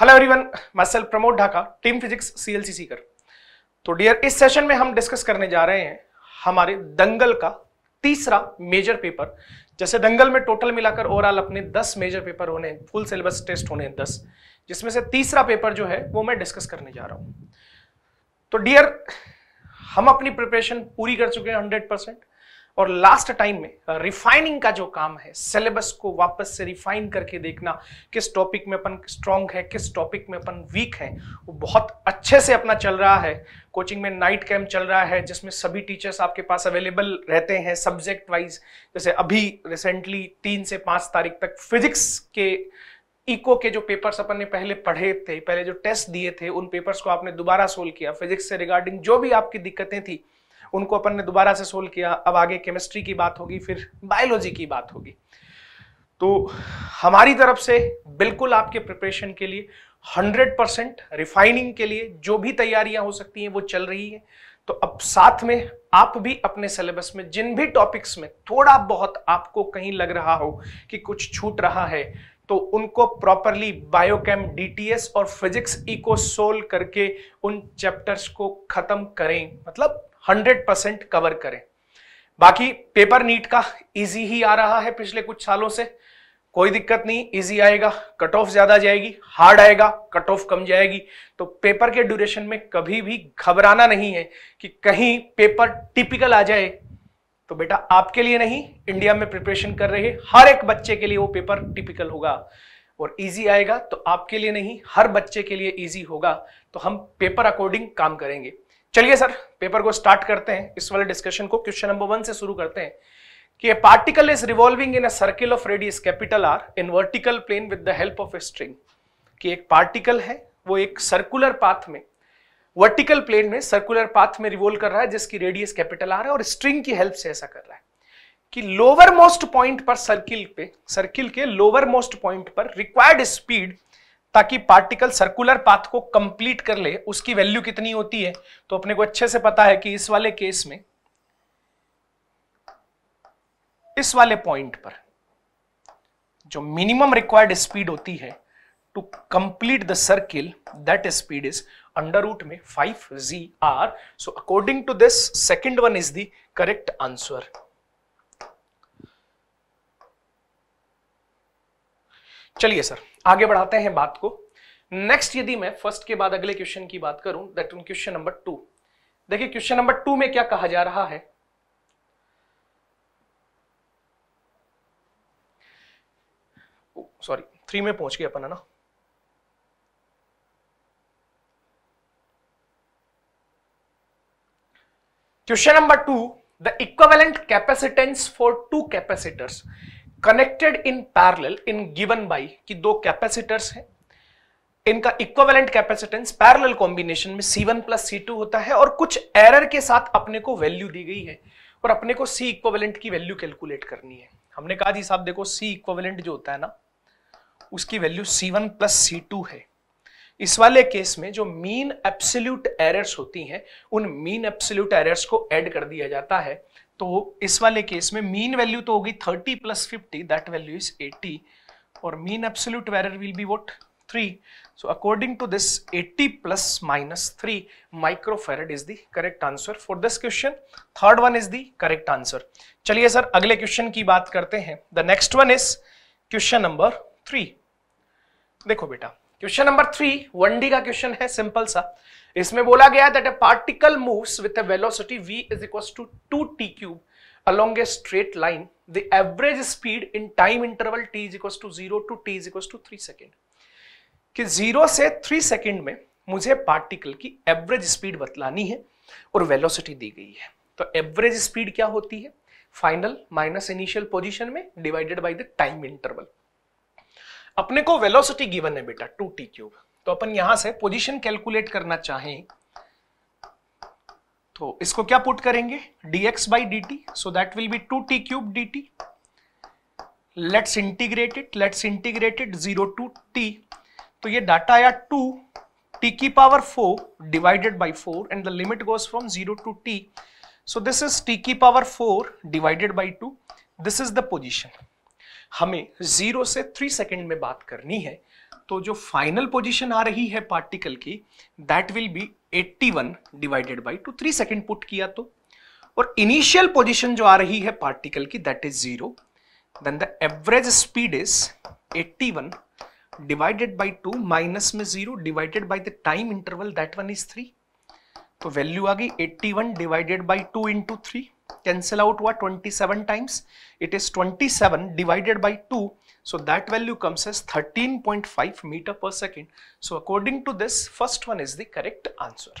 Hello everyone myself Pramod Dhaka team physics CLC कर तो dear इस सेशन में हम डिस्कस करने जा रहे हैं हमारे दंगल का तीसरा मेजर पेपर जैसे दंगल में टोटल मिलाकर ओवरऑल अपने 10 मेजर पेपर होने हैं फुल सिलेबस टेस्ट होने हैं 10 जिसमें से तीसरा पेपर जो है वो मैं डिस्कस करने जा रहा हूं तो डियर हम अपनी प्रिपरेशन पूरी कर चुके हैं हंड्रेड परसेंट और लास्ट टाइम में रिफाइनिंग का जो काम है सिलेबस को वापस से रिफाइन करके देखना किस टॉपिक में अपन स्ट्रांग है किस टॉपिक में अपन वीक है वो बहुत अच्छे से अपना चल रहा है कोचिंग में नाइट कैंप चल रहा है जिसमें सभी टीचर्स आपके पास अवेलेबल रहते हैं सब्जेक्ट वाइज जैसे अभी रिसेंटली तीन से पाँच तारीख तक फिजिक्स के इको के जो पेपर्स अपन ने पहले पढ़े थे पहले जो टेस्ट दिए थे उन पेपर्स को आपने दोबारा सोल्व किया फिजिक्स से रिगार्डिंग जो भी आपकी दिक्कतें थी उनको अपन ने दोबारा से सोल्व किया अब आगे केमिस्ट्री की बात होगी फिर बायोलॉजी की बात होगी तो हमारी तरफ से बिल्कुल आपके प्रिपरेशन के लिए 100 परसेंट रिफाइनिंग के लिए जो भी तैयारियां हो सकती हैं वो चल रही है तो अब साथ में आप भी अपने सिलेबस में जिन भी टॉपिक्स में थोड़ा बहुत आपको कहीं लग रहा हो कि कुछ छूट रहा है तो उनको प्रॉपरली बायोकेम डीटीएस और फिजिक्स इको सोल्व करके उन चैप्टर्स को खत्म करें मतलब हंड्रेड परसेंट कवर करें बाकी पेपर नीट का इजी ही आ रहा है पिछले कुछ सालों से कोई दिक्कत नहीं इजी आएगा कट ऑफ ज्यादा जाएगी हार्ड आएगा कट ऑफ कम जाएगी तो पेपर के ड्यूरेशन में कभी भी घबराना नहीं है कि कहीं पेपर टिपिकल आ जाए तो बेटा आपके लिए नहीं इंडिया में प्रिपरेशन कर रहे हर एक बच्चे के लिए वो पेपर टिपिकल होगा और इजी आएगा तो आपके लिए नहीं हर बच्चे के लिए इजी होगा तो हम पेपर अकॉर्डिंग काम करेंगे चलिए सर पेपर को स्टार्ट करते हैं इस वाले डिस्कशन को क्वेश्चन नंबर वन से शुरू करते हैं कि a particle is revolving in a circle of radius capital R in vertical plane with the help of a string कि एक पार्टिकल है वो एक सर्कुलर पाथ में वर्टिकल प्लेन में सर्कुलर पाथ में रिवॉल्व कर रहा है जिसकी रेडियस कैपिटल आर है और स्ट्रिंग की हेल्प से ऐसा कर रहा है कि लोअर मोस्ट पॉइंट पर सर्किल पे सर्किल के लोअर मोस्ट पॉइंट पर रिक्वायर्ड स्पीड ताकि पार्टिकल सर्कुलर पाथ को कंप्लीट कर ले उसकी वैल्यू कितनी होती है तो अपने को अच्छे से पता है कि इस वाले केस में इस वाले पॉइंट पर जो मिनिमम रिक्वायर्ड स्पीड होती है to complete the circle that speed is under root में five G R so according to this second one is the correct answer चलिए सर आगे बढ़ाते हैं बात को नेक्स्ट यदि मैं फर्स्ट के बाद अगले क्वेश्चन की बात करूं that in question number two देखिए क्वेश्चन नंबर टू में क्या कहा जा रहा है सॉरी oh, थ्री में पहुंच गए अपन है ना question number two the equivalent capacitance for two capacitors connected in parallel in given by कि दो कैपेसिटर्स हैं इनका इक्विवेलेंट कैपेसिटेंस पैरेलल कॉम्बिनेशन में C1 प्लस सी होता है और कुछ एरर के साथ अपने को वैल्यू दी गई है और अपने को C इक्विवेलेंट की वैल्यू कैलकुलेट करनी है हमने कहा जी साहब देखो C इक्विवेलेंट जो होता है ना उसकी वैल्यू C1 प्लस सी है इस वाले केस में जो मीन एब्सोल्यूट एरर्स होती हैं उन मीन एब्सोल्यूट एरर्स को ऐड कर दिया जाता है तो इस वाले केस में मीन वैल्यू तो होगी 30 प्लस 50 दैट वैल्यू इज 80 और mean absolute error will be what 3 so according to this 80 plus minus 3 microfarad is the correct answer for this question third one is the correct answer चलिए sir अगले question की बात करते हैं the next one is question number three देखो बेटा question number three one D का question है सिंपल सा इसमें बोला गया that a particle moves with a velocity we is equal to two T cube along a straight line the average speed in time interval T is equals to zero to T is equals to three second कि zero से three second में मुझे particle की average speed बतलानी है और velocity दी गई है तो एवरेज स्पीड क्या होती है फाइनल माइनस इनिशियल पोजिशन में divided by the time interval अपने को वेलोसिटी गिवन है बेटा टू टी क्यूब तो अपन यहां से पोजीशन कैलकुलेट करना चाहें तो इसको क्या पुट करेंगे DX by D so that will be two T cube D let's integrate it let's integrate it zero to T तो ये डाटा आया टू टी की power four divided by four and the limit goes from zero to T so this is T की power four divided by two this is the position हमें zero से three second में बात करनी है तो जो फाइनल पोजीशन आ रही है पार्टिकल की that will be 81 divided by two three second put किया तो और इनिशियल पोजीशन जो आ रही है पार्टिकल की that is zero then the average speed is 81 divided by two minus में zero divided by the time interval that one is three तो वैल्यू आ गई 81 divided by two into three cancel out what 27 times it is 27 divided by 2 so that value comes as 13.5 meter per second so according to this first one is the correct answer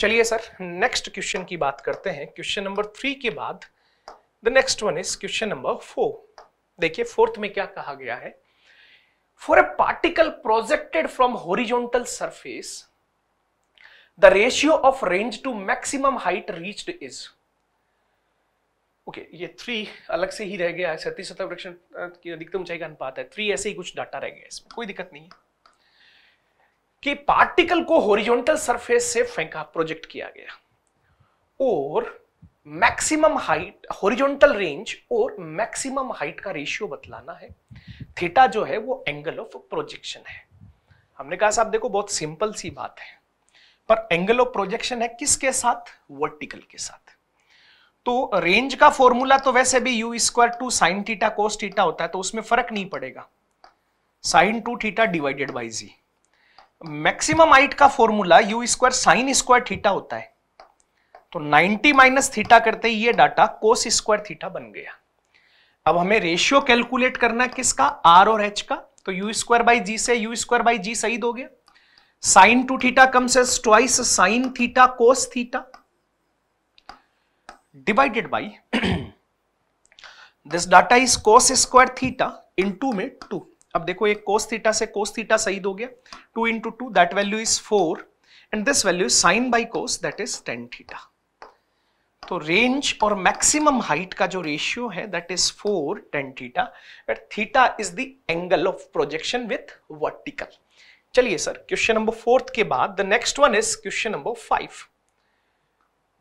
चलिए sir next question की बात करते हैं question number three के बाद the next one is question number four देखिए fourth में क्या कहा गया है for a particle projected from horizontal surface the ratio of range to maximum height reached is okay okay, ये थ्री अलग से ही रह गया है सती सतह वृक्षण की अधिकतम ऊंचाई का अनुपात है थ्री ऐसे ही कुछ डाटा रह गया इसमें कोई दिक्कत नहीं है कि पार्टिकल को होरिजोनटल सरफेस से फेंका प्रोजेक्ट किया गया और मैक्सिमम हाइट होरिजोनटल रेंज और मैक्सिमम हाइट का रेशियो बतलाना है थीटा जो है वो एंगल ऑफ प्रोजेक्शन है हमने कहा साहब देखो बहुत सिंपल सी बात है पर एंगल ऑफ प्रोजेक्शन है किसके साथ वर्टिकल के साथ तो रेंज का फॉर्मूला तो वैसे भी u square two sine theta cos theta होता है तो उसमें फर्क नहीं पड़ेगा sine two theta divided by g maximum height का formula u square sine square theta होता है तो 90 माइनस थीटा करते ही ये डाटा कोस स्क्वायर थीटा बन गया अब हमें रेशियो कैलकुलेट करना है किसका आर और एच का तो यू स्क्वायर बाई जी से यू स्क्वायर बाई जी सही दोगे साइन टू थीटा कम से twice sine theta cos theta divided by this data is cos square theta into में टू अब देखो ये कोस थीटा से कोस थीटा सही हो गया two into two that value is four and this value is sine by cos that is tan theta तो range और मैक्सिमम हाइट का जो रेशियो है that is four tan theta and theta is the angle of projection with vertical चलिए sir question number fourth के बाद the next one is question number five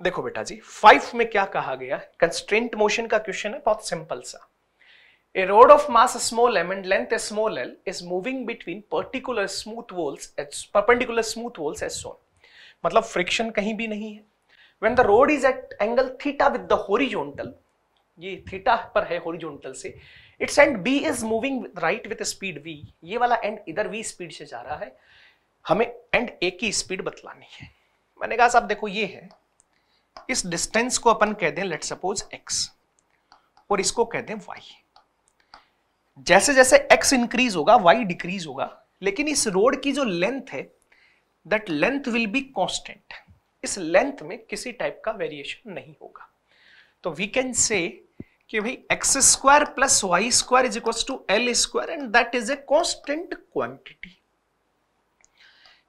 देखो बेटा जी फाइव में क्या कहा गया कंस्ट्रेंट मोशन का क्वेश्चन है बहुत सिंपल सा a rod of mass small m and length small l is moving between particular smooth walls perpendicular smooth walls as shown मतलब फ्रिक्शन कहीं भी नहीं है when the rod is at angle theta with the horizontal ये theta पर है horizontal से its end B is moving right with speed v ये वाला एंड इधर वी स्पीड से जा रहा है हमें एंड ए की स्पीड बतलानी है मैंने कहा साहब देखो ये है इस डिस्टेंस को अपन कह दें लेट सपोज एक्स और इसको कह दें वाई जैसे जैसे एक्स इंक्रीज होगा वाई डिक्रीज होगा लेकिन इस रोड की जो लेंथ है that length will be constant इस लेंथ में किसी टाइप का वेरिएशन नहीं होगा तो वी कैन से कि भाई x square plus y square is equal to l square and that is a constant quantity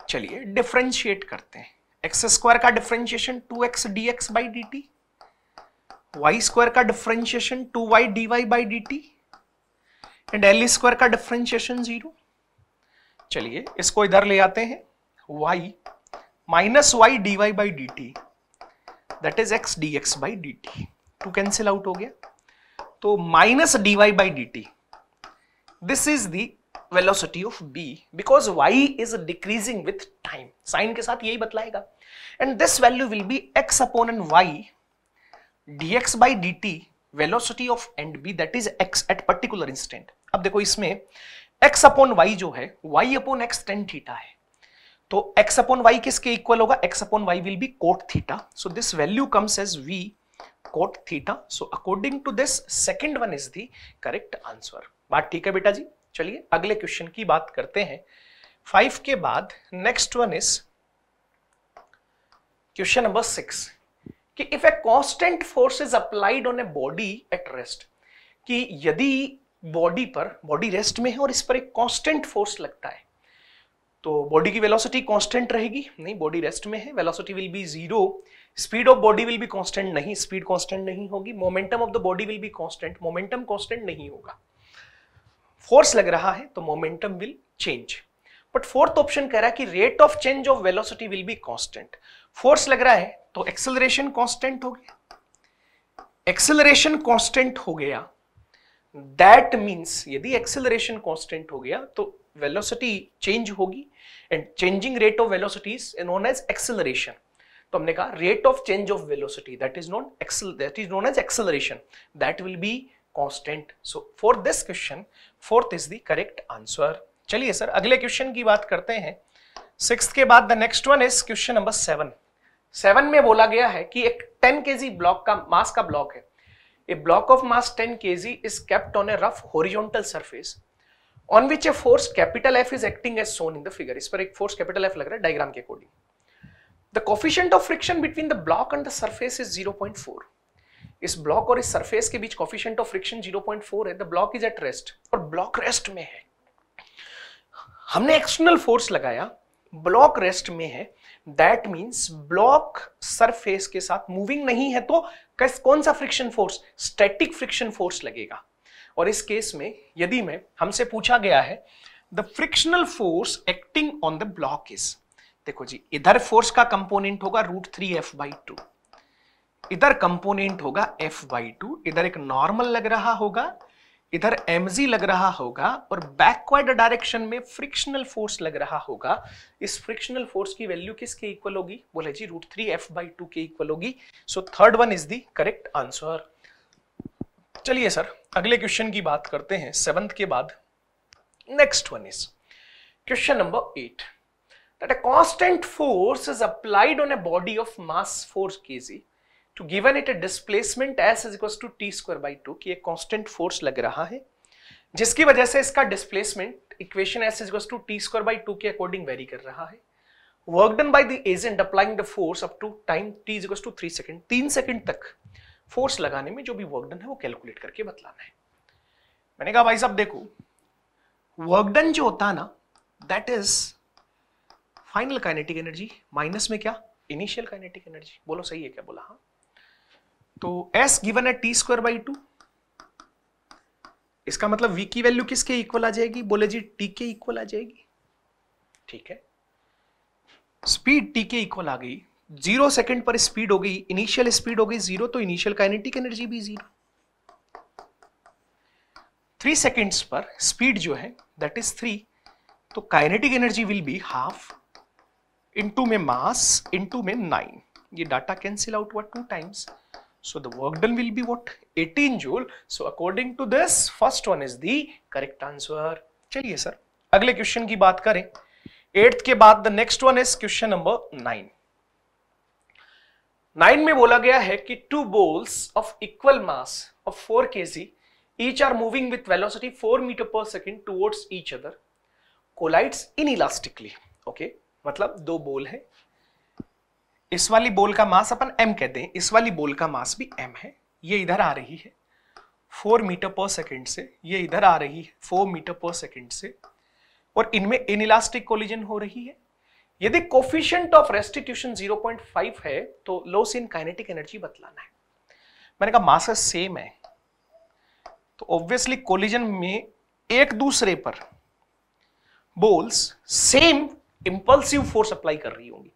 चलिए डिफ्रेंशिएट करते हैं एक्स स्क्वायर का differentiation two x d x by D t y square का differentiation two y d y by D t and l square का differentiation zero चलिए इसको इधर ले आते हैं y minus y d y by D t that is x d x by D t two cancel out हो गया तो minus d y by D t this is the velocity of b because y is decreasing with time sign के साथ यही बतलाएगा and this value will be x upon and y d x by D t velocity of end b that is x at particular instant अब देखो इसमें x upon y जो है y upon x tan theta है तो x upon y किसके equal होगा x upon y will be cot theta so this value comes as v cot theta so according to this second one is the correct answer बात ठीक है बेटा जी चलिए अगले क्वेश्चन की बात करते हैं फाइव के बाद next one is question number six कि if a constant force is applied on a body at rest कि यदि बॉडी पर बॉडी रेस्ट में है और इस पर एक कॉन्स्टेंट फोर्स लगता है तो बॉडी की वेलोसिटी कॉन्स्टेंट रहेगी नहीं बॉडी रेस्ट में है velocity will be zero speed of body will be constant नहीं स्पीड कॉन्स्टेंट नहीं होगी momentum of the body will be constant momentum constant नहीं होगा फोर्स लग रहा है तो momentum will change but fourth option कह रहा है कि rate of change of velocity will be constant force लग रहा है तो एक्सेलरेशन कांस्टेंट हो गया एक्सेलरेशन कांस्टेंट हो गया दैट मींस यदि एक्सेलरेशन कांस्टेंट हो गया तो वेलोसिटी चेंज होगी and changing rate of velocity is known as acceleration तो हमने कहा rate of change of velocity that is accel that is known as acceleration that will be constant so for this question fourth is the correct answer चलिए sir अगले question की बात करते हैं six के बाद the next one is question number seven seven में बोला गया है कि एक टेन के जी ब्लॉक का मास का ब्लॉक है a block of mass ten k ji is kept on a rough horizontal surface on which a force capital F is acting as shown in the figure इस पर एक force capital F लग रहा है diagram के according the coefficient of friction between the block and the surface is zero point four इस block और इस सरफेस के बीच coefficient of friction zero point four है the block is at rest और ब्लॉक रेस्ट में है हमने एक्सटर्नल फोर्स लगाया ब्लॉक रेस्ट में है दैट मीन्स ब्लॉक सरफेस के साथ मूविंग नहीं है तो कैस कौन सा friction force static friction force लगेगा और इस केस में यदि मैं हमसे पूछा गया है the frictional force acting on the block is देखो जी इधर फोर्स का कंपोनेंट होगा root three F by two इधर कंपोनेंट होगा एफ बाई टू इधर एक नॉर्मल लग रहा होगा इधर एम लग रहा होगा और बैकवर्ड डायरेक्शन में फ्रिक्शनल फोर्स लग रहा होगा इस फ्रिक्शनल फोर्स की वैल्यू किसके इक्वल होगी बोले जी root three F by two के इक्वल होगी so third one is the correct answer चलिए सर अगले क्वेश्चन की बात करते हैं सेवंथ के बाद next one is question number eight that a constant force is applied on a body of mass 4 kg to given it a displacement s is equal to t square by two की एक constant force लग रहा है जिसकी वजह से इसका displacement equation s is equal to t square by two के अकॉर्डिंग वेरी कर रहा है work done by the agent applying the force up to time t is equal to three second तीन सेकेंड तक फोर्स लगाने में जो भी वर्क डन है वो कैलकुलेट करके बतलाना है मैंने कहा भाई साहब देखो वर्क डन जो होता है ना that is final kinetic energy minus में क्या इनिशियल काइनेटिक एनर्जी बोलो सही है क्या बोला हाँ तो एस गिवन है टी स्क्वायर बाई टू इसका मतलब वी की वैल्यू किसके इक्वल आ जाएगी बोले जी टी के इक्वल आ जाएगी ठीक है स्पीड टी के इक्वल आ गई जीरो सेकंड पर स्पीड हो गई इनिशियल स्पीड हो गई जीरो तो इनिशियल काइनेटिक एनर्जी भी जीरो थ्री सेकेंड्स पर स्पीड जो है दैट इज थ्री तो kinetic energy will be half into में मास इनटू में नाइन ये डाटा कैंसिल आउट हुआ two times So the work done will be what? 18 joule. So according to this, first one is the correct answer. चलिए sir अगले question की बात करें eighth के बाद the next one is question number nine nine में बोला गया है कि two balls of equal mass of four k g each are moving with velocity four metre per second towards each other collides inelastically okay मतलब दो बोल है इस वाली बोल का मास अपन m कहते हैं इस वाली बोल का मास भी m है ये इधर आ रही है फोर मीटर पर सेकेंड से ये इधर आ रही है फोर मीटर पर सेकेंड से और इनमें इनइलास्टिक कोलिजन हो रही है यदि कोफिशियंट ऑफ रेस्टिट्यूशन 0.5 है तो लॉस इन काइनेटिक एनर्जी बतलाना है मैंने कहा मास सेम है तो ऑब्वियसली कोलिजन में एक दूसरे पर balls same impulsive force apply कर रही होंगी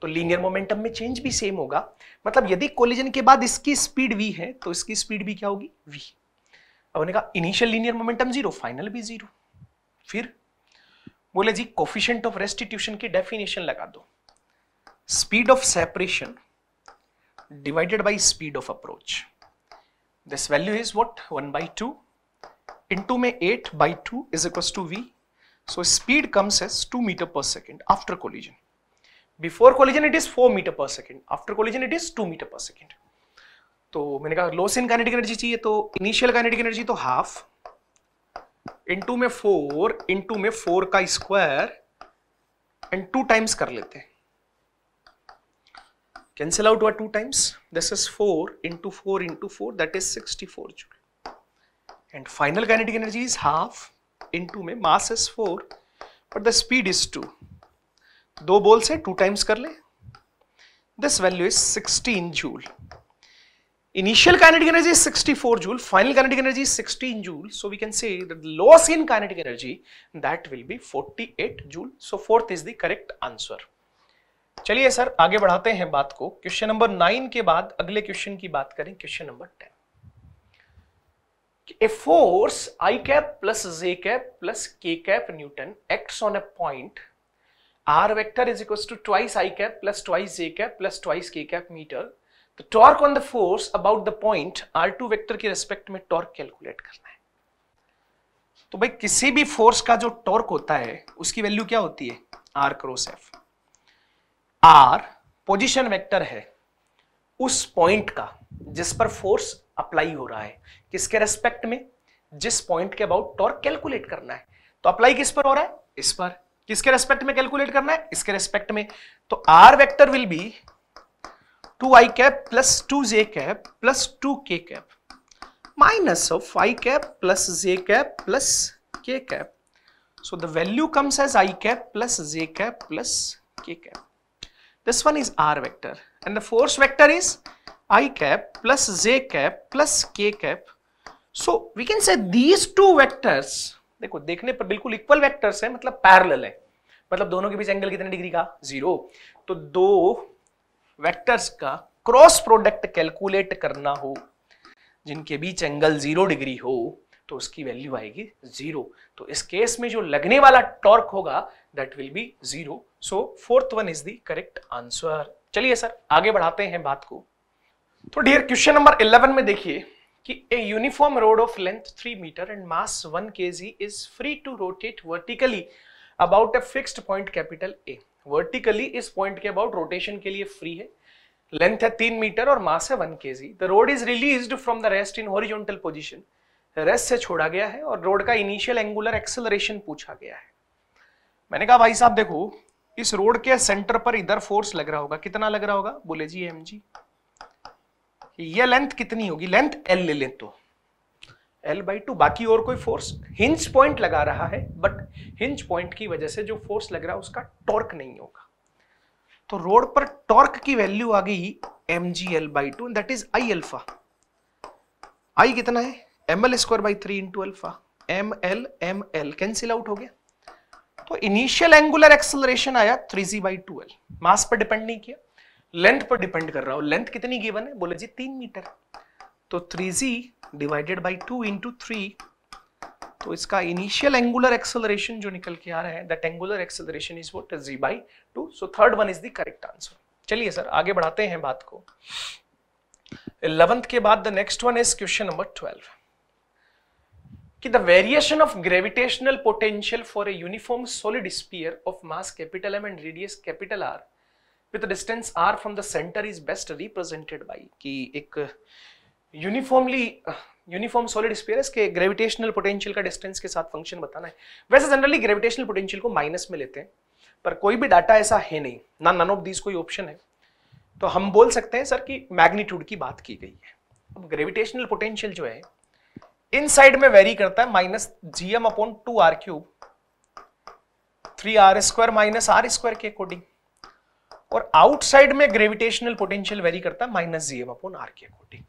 तो लीनियर मोमेंटम में चेंज भी सेम होगा मतलब यदि कोलिजन के बाद इसकी स्पीड वी है तो इसकी स्पीड भी क्या होगी वी अब उन्होंने कहा initial linear momentum zero final भी जीरो फिर बोले जी कोफिशियंट ऑफ रेस्टिट्यूशन की डेफिनेशन लगा दो speed of separation divided by speed of approach this value is what one by two into में eight by two is equal to v so speed comes as two metre per second after collision before collision it is four metre per second after collision it is two metre per second तो मैंने कहा loss in kinetic energy चाहिए तो initial kinetic energy तो half into में four into में four का square and two times कर लेते हैं cancel out cancel out what 2 times four is 4 into 4 into 4 that is 64 joule and final kinetic energy is half में mass is four but the speed is two दो ball से two times कर ले this value is 16 joule initial kinetic energy four joule final kinetic energy 16 joule so we can say loss in kinetic energy that will be 48 joule so fourth is the correct answer चलिए sir आगे बढ़ाते हैं बात को question number nine के बाद अगले question की बात करें question number ten a force i cap plus J cap plus के cap newton acts on a point r vector is equals to twice i cap plus twice j cap plus twice k cap meter तो torque on the force about the point r two vector के respect में torque calculate करना है तो भाई किसी भी force का जो टॉर्क होता है उसकी वैल्यू क्या होती है r cross F r position vector है उस पॉइंट का जिस पर फोर्स अप्लाई हो रहा है किसके रेस्पेक्ट में जिस पॉइंट के अबाउट टॉर्क कैलकुलेट करना है तो अप्लाई किस पर हो रहा है इस पर किसके रेस्पेक्ट में कैलकुलेट करना है इसके रेस्पेक्ट में तो R vector will be two I cap plus two J cap plus two K cap minus of I cap plus J cap plus के cap so the value comes as I cap plus J cap plus के cap this one is R vector and the force vector is I cap plus J cap plus के cap so we can say these two vectors देखो देखने पर बिल्कुल equal vectors है मतलब parallel है मतलब दोनों के बीच एंगल कितने डिग्री का जीरो तो दो वेक्टर्स का क्रॉस प्रोडक्ट कैलकुलेट करना हो जिनके बीच एंगल जीरो डिग्री हो तो उसकी वैल्यू आएगी जीरो तो इस केस में जो लगने वाला टॉर्क होगा that will be zero so fourth one is the correct answer चलिए सर आगे बढ़ाते हैं बात को तो डियर क्वेश्चन नंबर इलेवन में देखिए कि a uniform rod of length three metre and mass one K ji is free to rotate vertically about a fixed point capital A vertically इस पॉइंट के अबाउट रोटेशन के लिए free है length है तीन मीटर और मास है one K G the rod is release from the rest in horizontal position rest से छोड़ा गया है और रोड का इनिशियल एंगुलर एक्सेलरेशन पूछा गया है मैंने कहा भाई साहब देखो इस रोड के सेंटर पर इधर फोर्स लग रहा होगा कितना लग रहा होगा बोले जी एम जी ये लेंथ कितनी होगी लेंथ एल ले लें तो एल बाई टू बाकी और कोई फोर्स हिंज पॉइंट लगा रहा है बट हिंज पॉइंट की वजह से जो फोर्स लग रहा है उसका टॉर्क नहीं होगा तो रोड पर टॉर्क की वैल्यू आ गई M G L by two that is I alpha I कितना है M L square by three into alpha M L M L cancel out हो गया तो इनिशियल एंगुलर एक्सेलरेशन आया three G by two L mass पर depend नहीं किया length पर डिपेंड कर रहा हूँ लेंथ कितनी गिवन है बोले जी तीन मीटर तो three G divided by two into three तो इसका इनिशियल एंगुलर एक्सेलरेशन जो निकल के आ रहा है that angular acceleration is what G by two so third one is the correct answer चलिए सर आगे बढ़ाते हैं बात को इलेवंथ के बाद the next one is question number twelve कि the variation of gravitational potential for a uniform solid sphere of mass capital M and radius capital R with distance R from the centre is best represented by कि एक uniformly uniform solid sphere के gravitational potential का distance के साथ function बताना है वैसे generally gravitational potential को माइनस में लेते हैं पर कोई भी डाटा ऐसा है नहीं ना नन ऑफ दीज कोई ऑप्शन है तो हम बोल सकते हैं सर कि मैग्नीट्यूड की बात की गई है अब ग्रेविटेशनल पोटेंशियल जो है इन साइड में वेरी करता है minus GM upon two R cube three R square minus R square के अकॉर्डिंग और आउटसाइड में ग्रेविटेशनल पोटेंशियल वेरी करता है minus G M upon R के अकॉर्डिंग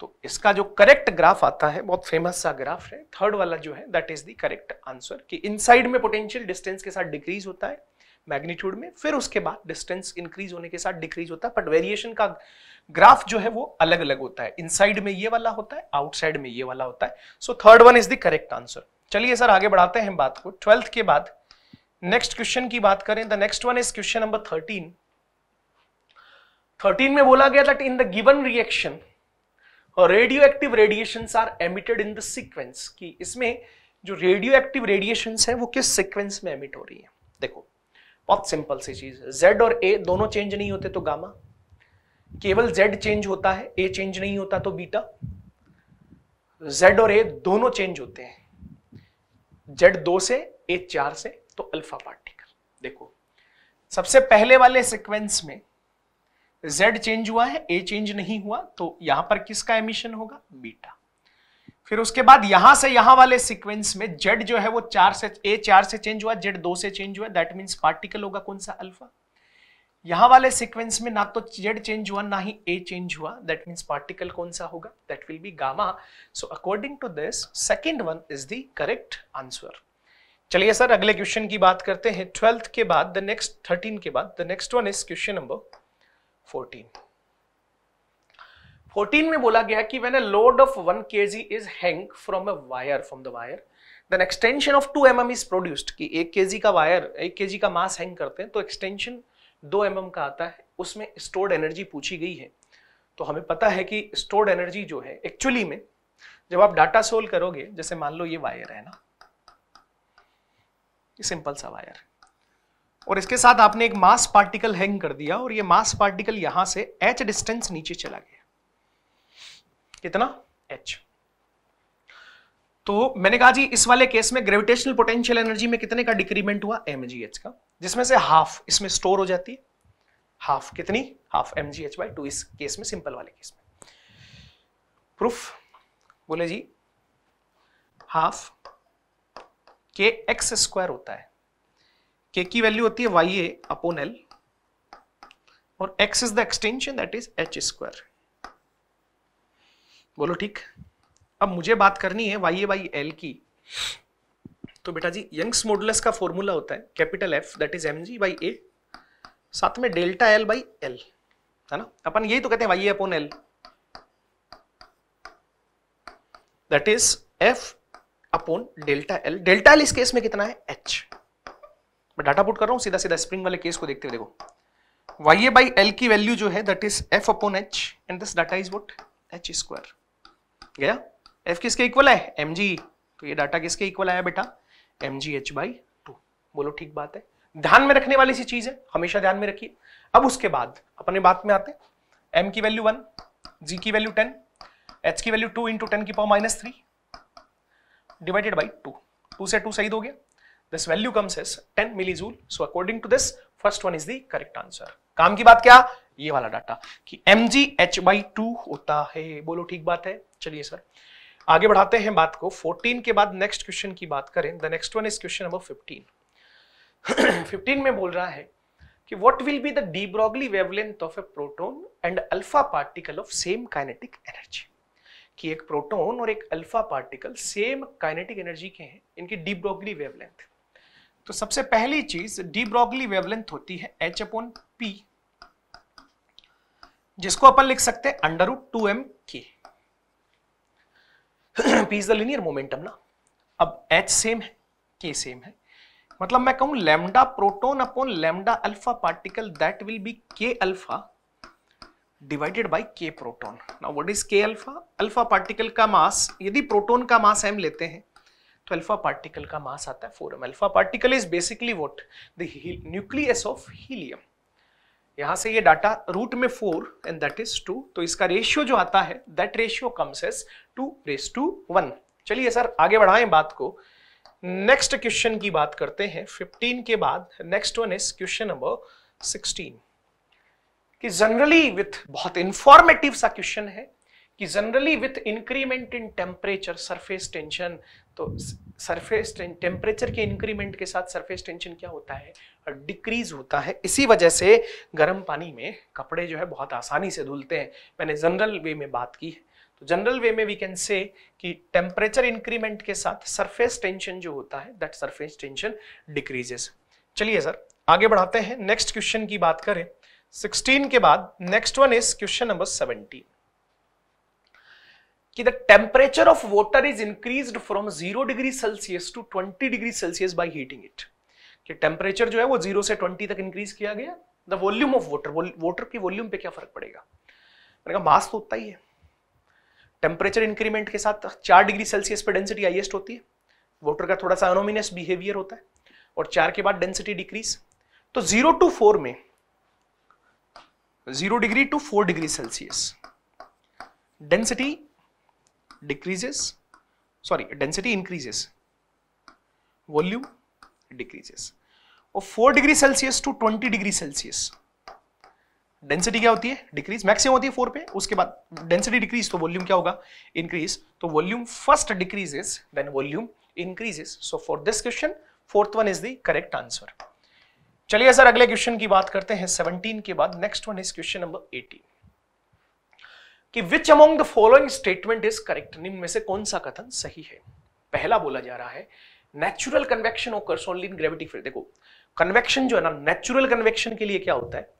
तो इसका जो करेक्ट ग्राफ आता है बहुत फेमस सा ग्राफ है थर्ड वाला जो है that is the correct answer कि इनसाइड में पोटेंशियल डिस्टेंस के साथ डिक्रीज होता है मैग्नीट्यूड में फिर उसके बाद डिस्टेंस इंक्रीज होने के साथ डिक्रीज होता है बट वेरिएशन का ग्राफ जो है वो अलग अलग होता है इनसाइड में ये वाला होता है आउटसाइड में ये वाला होता है so third one is the correct answer चलिए सर आगे बढ़ाते हैं बात को ट्वेल्थ के बाद नेक्स्ट क्वेश्चन की बात करें the next one is question number thirteen thirteen में बोला गया that in the given reaction radioactive radiation are emitted in the sequence कि इसमें जो रेडियो एक्टिव रेडिएशन है वो किस सिक्वेंस में एमिट हो रही है देखो बहुत सिंपल सी चीज जेड और ए दोनों चेंज नहीं होते तो गामा केवल जेड चेंज होता है ए चेंज नहीं होता तो बीटा जेड और ए दोनों चेंज होते हैं जेड दो से ए चार से तो अल्फा पार्टिकल देखो सबसे पहले वाले सीक्वेंस में Z चेंज हुआ है A चेंज नहीं हुआ तो यहां पर किसका एमिशन होगा बीटा फिर उसके बाद यहां से यहां वाले सीक्वेंस में Z जो है वो चार से A चार से चेंज हुआ Z दो से चेंज हुआ दैट मीन पार्टिकल होगा कौन सा अल्फा यहां वाले सीक्वेंस में ना तो जेड चेंज हुआ ना ही ए चेंज हुआ दैट मीन पार्टिकल कौन सा होगा that will be gamma so according to this second one is the correct answer चलिए सर अगले क्वेश्चन की बात करते हैं ट्वेल्थ के बाद द नेक्स्ट थर्टीन के बाद the next one is question number fourteen fourteen में बोला गया कि when a load of one K ji is hang from a wire from the wire then extension of two M M is produced कि एक के जी का wire एक के जी का मास हैंग करते हैं तो एक्सटेंशन दो एम mm एम का आता है उसमें स्टोर्ड एनर्जी पूछी गई है तो हमें पता है कि स्टोर्ड एनर्जी जो है एक्चुअली में जब आप डाटा सोल्व करोगे जैसे मान लो ये वायर है ना सिंपल सा वायर और इसके साथ आपने एक मास पार्टिकल हैंग कर दिया और ये मास पार्टिकल यहां से एच डिस्टेंस नीचे चला गया कितना एच तो मैंने कहा जी इस वाले केस में ग्रेविटेशनल पोटेंशियल एनर्जी में कितने का डिक्रीमेंट हुआ एम का जिसमें से हाफ इसमें स्टोर हो जाती है हाफ कितनी half M G H by two इस केस में सिंपल वाले केस में प्रूफ बोले जी हाफ के एक्स स्क्वायर होता है के की वैल्यू होती है वाई ए अपोन एल और X is the extension that is H square बोलो ठीक अब मुझे बात करनी है वाई ए बाई एल की तो बेटा जी यंग्स मॉडुलस का फॉर्मूला होता है capital F that is M G by A साथ में डेल्टा एल बाई एल है ना अपन यही तो कहते हैं Y A upon L that is F upon delta L delta L इस केस में कितना है एच मैं डाटा पुट कर रहा हूं सीधा सीधा स्प्रिंग वाले केस को देखते हुए देखो वाई ए बाई एल की वैल्यू जो है that is F upon H and this data is what H square गया एफ किसके इक्वल है एम जी e. तो ये डाटा किसके इक्वल आया बेटा M G H by two बोलो ठीक बात है ध्यान में रखने वाली सी चीज है हमेशा ध्यान में रखिए अब उसके बाद अपने बात में आते हैं एम की वैल्यू वन जी की वैल्यू टेन एच की वैल्यू टू इंटू टेन की power minus three divided by two two से टू सही हो गया this value comes is ten millijoule so according to this first one is the correct answer काम की बात क्या ये वाला डाटा कि M G H by two होता है बोलो ठीक बात है चलिए सर आगे बढ़ाते हैं बात को 14 के बाद नेक्स्ट क्वेश्चन की बात करें the next one is question number 15 15 में बोल रहा है कि what will be the de Broglie wavelength of a proton and alpha particle of same kinetic energy कि एक प्रोटॉन और एक alpha particle same kinetic energy के हैं इनकी डी ब्रॉगली वेवलेंथ तो सबसे पहली चीज डी ब्रॉगली वेवलेंथ होती है एच अपॉन पी जिसको अपन लिख सकते हैं under root two M K P is the linear momentum ना अब एच सेम है के सेम है मतलब मैं कहूं lambda proton upon lambda alpha particle that will be K alpha divided by K proton ना what is K alpha alpha particle का मास यदि प्रोटोन का मास हम लेते हैं तो अल्फा पार्टिकल का मास आता है four M alpha particle is basically what the nucleus of helium यहां से ये डाटा रूट में four and that is two तो इसका रेशियो जो आता है that ratio comes as two रेस टू वन चलिए सर आगे बढ़ाएं बात को नेक्स्ट क्वेश्चन की बात करते हैं 15 के बाद next one is question number 16 कि जनरली विथ बहुत इंफॉर्मेटिव सा क्वेश्चन है कि generally with increment in temperature surface tension तो सरफेस टेम्परेचर के इंक्रीमेंट के साथ सरफेस टेंशन क्या होता है डिक्रीज होता है इसी वजह से गर्म पानी में कपड़े जो है बहुत आसानी से धुलते हैं मैंने जनरल वे में बात की है तो जनरल वे में वी कैन से कि टेम्परेचर इंक्रीमेंट के साथ सरफेस टेंशन जो होता है दैट सरफेस टेंशन डिक्रीजेस चलिए सर आगे बढ़ाते हैं नेक्स्ट क्वेश्चन की बात करें 16 के बाद next one is question number 17 कि the temperature of water is increase from zero degree Celsius to 20 degree Celsius by heating it कि टेम्परेचर जो है वो जीरो से 20 तक इंक्रीज किया गया the volume of water water की वॉल्यूम पे क्या फर्क पड़ेगा मैंने कहा मास तो उतना ही है टेम्परेचर इंक्रीमेंट के साथ चार डिग्री सेल्सियस पर डेंसिटी हाइएस्ट होती है वाटर का थोड़ा सा अनोमिनियस बिहेवियर होता है और चार के बाद डेंसिटी डिक्रीज तो जीरो टू फोर में 0 degree to 4 degree Celsius. Density decreases, sorry, density increases, volume decreases. और 4 degree Celsius to 20 degree Celsius density क्या होती है डिक्रीज मैक्सिमम होती है फोर पे उसके बाद डेंसिटी डिक्रीज तो वॉल्यूम क्या होगा इंक्रीज तो volume first decreases then volume increases. So for this question, fourth one is the correct answer. चलिए सर अगले क्वेश्चन की बात करते हैं 17 के बाद next one is question number 18 कि which among the following statement is correct निम्न में से कौन सा कथन सही है पहला बोला जा रहा है natural convection occurs only in gravity field देखो कन्वेक्शन जो है ना नेचुरल कन्वेक्शन के लिए क्या होता है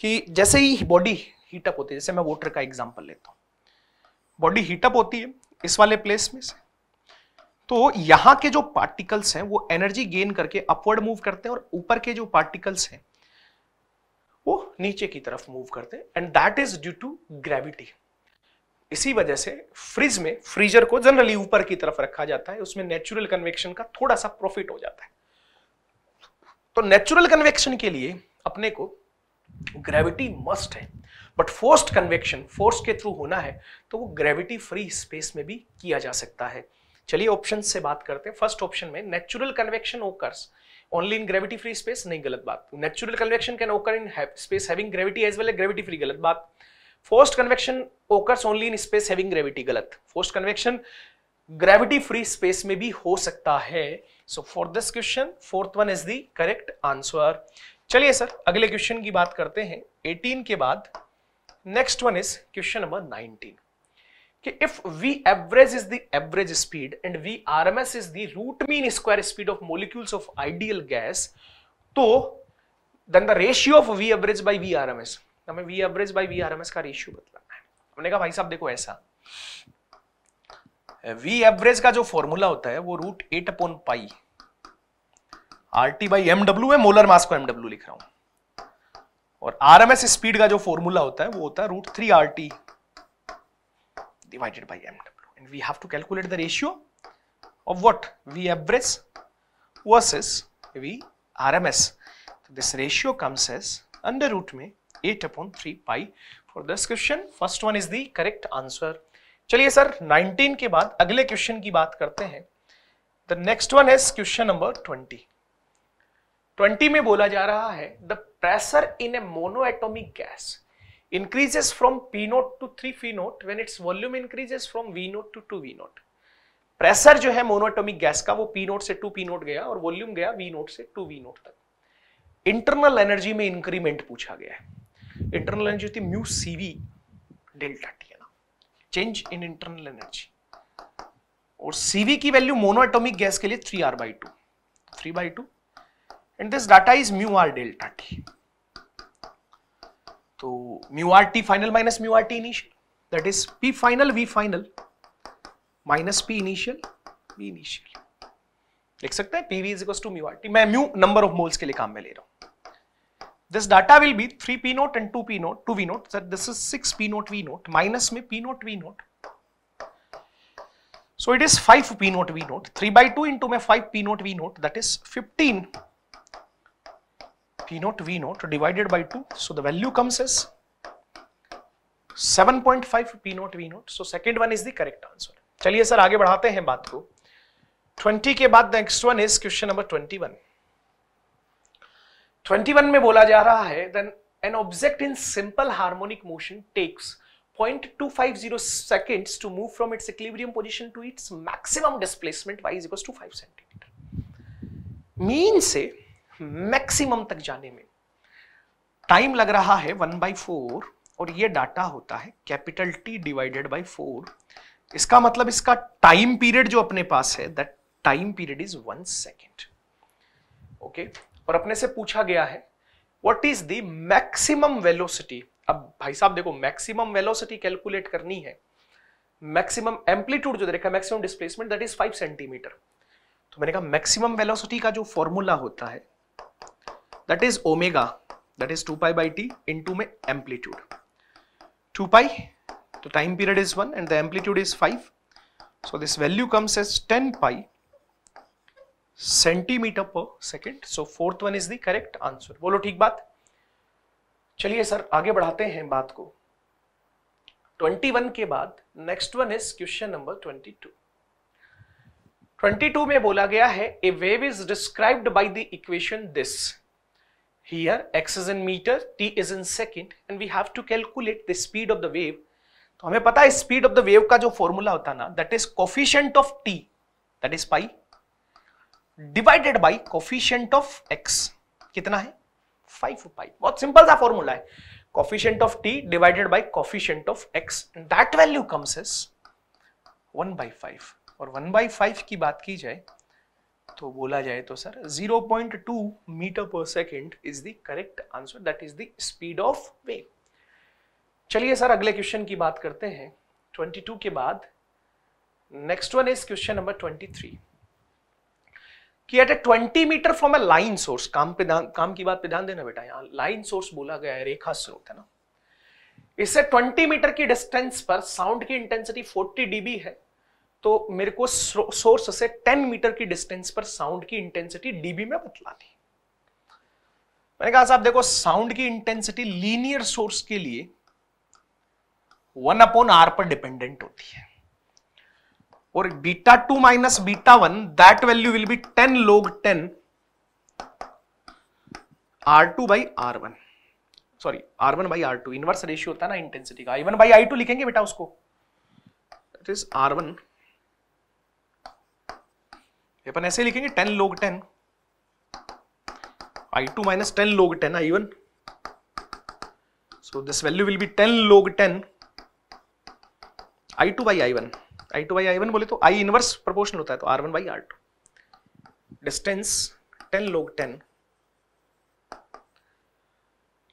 कि जैसे ही बॉडी हीटअप होती है जैसे मैं वोटर का एग्जाम्पल लेता हूँ बॉडी हीटअप होती है इस वाले प्लेस में से तो यहां के जो पार्टिकल्स हैं वो एनर्जी गेन करके अपवर्ड मूव करते हैं और ऊपर के जो पार्टिकल्स हैं वो नीचे की तरफ मूव करते हैं and that is due to gravity इसी वजह से फ्रिज में फ्रीजर को जनरली ऊपर की तरफ रखा जाता है उसमें नेचुरल कन्वेक्शन का थोड़ा सा प्रॉफिट हो जाता है तो नेचुरल कन्वेक्शन के लिए अपने को ग्रेविटी मस्ट है बट फोर्स्ड कन्वेक्शन फोर्स के थ्रू होना है तो वो ग्रेविटी फ्री स्पेस में भी किया जा सकता है चलिए ऑप्शन से बात करते हैं फर्स्ट ऑप्शन में natural convection occurs only in gravity free space नहीं गलत बात natural convection can occur in space having gravity as well gravity free गलत बात forced convection occurs only in space having gravity गलत forced convection gravity free space में भी हो सकता है so for this question fourth one is the correct answer चलिए sir अगले क्वेश्चन की बात करते हैं 18 के बाद next one is question number 19 कि if V average is the average speed and M S is the root mean square speed of molecules of ideal gas तो then the ratio of V average by R M S हमें V average R M S का ratio बतलाना है हमने कहा भाई साहब देखो ऐसा v एवरेज का जो फॉर्मूला होता है वो root eight upon pi R T by M W है मोलर मास को एम डब्ल्यू लिख रहा हूं और आर एम एस स्पीड का जो फॉर्मूला होता है वो होता है root three R T divided by MW. And we have to calculate the ratio of what? V average versus V RMS. So this ratio comes as under root में 8 upon 3 pi for this question. First one is the correct answer. चलिए sir 19 के बाद अगले question की बात करते हैं the next one has question number 20. 20 में बोला जा रहा है the pressure in a monoatomic gas increases from P note to 3 P note when its volume increases from V note to 2 V note. Pressure जो है monoatomic gas का वो P naught से टू पी नोट गया और volume गया V naught से two V naught तक इंटरनल एनर्जी में इंक्रीमेंट पूछा गया है इंटरनल एनर्जी होती म्यू सीवी डेल्टा टी है ना चेंज इन इंटरनल एनर्जी और सीवी की वैल्यू मोनोटोमिक गैस के लिए three R by two three by two and this data is mu R delta T तो mu R T final minus mu R T initial that is P final V final minus P initial V initial लिख सकते हैं P V is equal to mu R T मैं mu number of moles के लिए काम में ले रहा हूं this data will be three P naught and two P naught two V naught sir this is six P naught V naught minus में P naught V naught So it is 5 P naught V naught. 3 by 2 into my 5 P naught V naught. That is 15 P naught V naught divided by 2. So the value comes as 7.5 P naught V naught. So second one is the correct answer. चलिए sir आगे बढ़ाते हैं बात को 20 के बाद next one is question number 21. 21 में बोला जा रहा है then an object in simple harmonic motion takes 0.250 seconds to move from its equilibrium position to its maximum displacement y is equals to 5 centimeter. Mean say maximum तक जाने में time लग रहा है वन बाई फोर और ये data होता है capital T divided by four इसका मतलब इसका टाइम पीरियड जो अपने पास है that time period is one second okay और अपने से पूछा गया है what is the maximum velocity अब भाई साहब देखो मैक्सिमम वेलोसिटी कैलकुलेट करनी है मैक्सिमम एम्पलीट्यूड जो दे रखा है maximum displacement that is five centimetre तो मैंने कहा मैक्सिमम वेलोसिटी का जो फॉर्मूला होता है that is omega that is two pi by T into में एम्पलीट्यूड टू पाई तो time period is one and the amplitude is five so this value comes as ten pi centimetre per second so fourth one is the correct answer बोलो ठीक बात चलिए sir आगे बढ़ाते हैं बात को 21 के बाद next one is question number 22 22 में बोला गया है a wave is described by the equation this Here x is in meter, t is in second and we have to calculate the speed of the wave. तो हमें पता है speed of the wave का जो formula होता ना that is coefficient of T that is pi divided by coefficient of X कितना है फाइव पाई बहुत सिंपल सा फॉर्मूला है coefficient of T divided by coefficient of X that value comes is one by five और one by five की बात की जाए तो बोला जाए तो sir 0.2 metre per second is the correct answer that is the speed of wave चलिए सर अगले क्वेश्चन की बात करते हैं 22 के बाद next one is question number 23 कि at a 20 metre from a line source काम पे काम की बात पे ध्यान देना बेटा यहाँ लाइन सोर्स बोला गया है रेखा स्रोत है ना इससे 20 मीटर की डिस्टेंस पर साउंड की इंटेंसिटी 40 डीबी है तो मेरे को सोर्स से 10 मीटर की डिस्टेंस पर साउंड की इंटेंसिटी डीबी में बतलानी मैंने कहा साहब देखो साउंड की इंटेंसिटी लीनियर सोर्स के लिए वन अपॉन आर पर डिपेंडेंट होती है और beta two minus beta one that value will be ten log ten R two by R one sorry R one by R two inverse ratio होता है ना intensity का I one by I two लिखेंगे बेटा उसको it is are one ये अपन ऐसे लिखेंगे ten log ten I two minus ten log ten I one be ten log ten I two by I one I two by I one बोले तो i inverse proportion होता है तो by R two distance ten log ten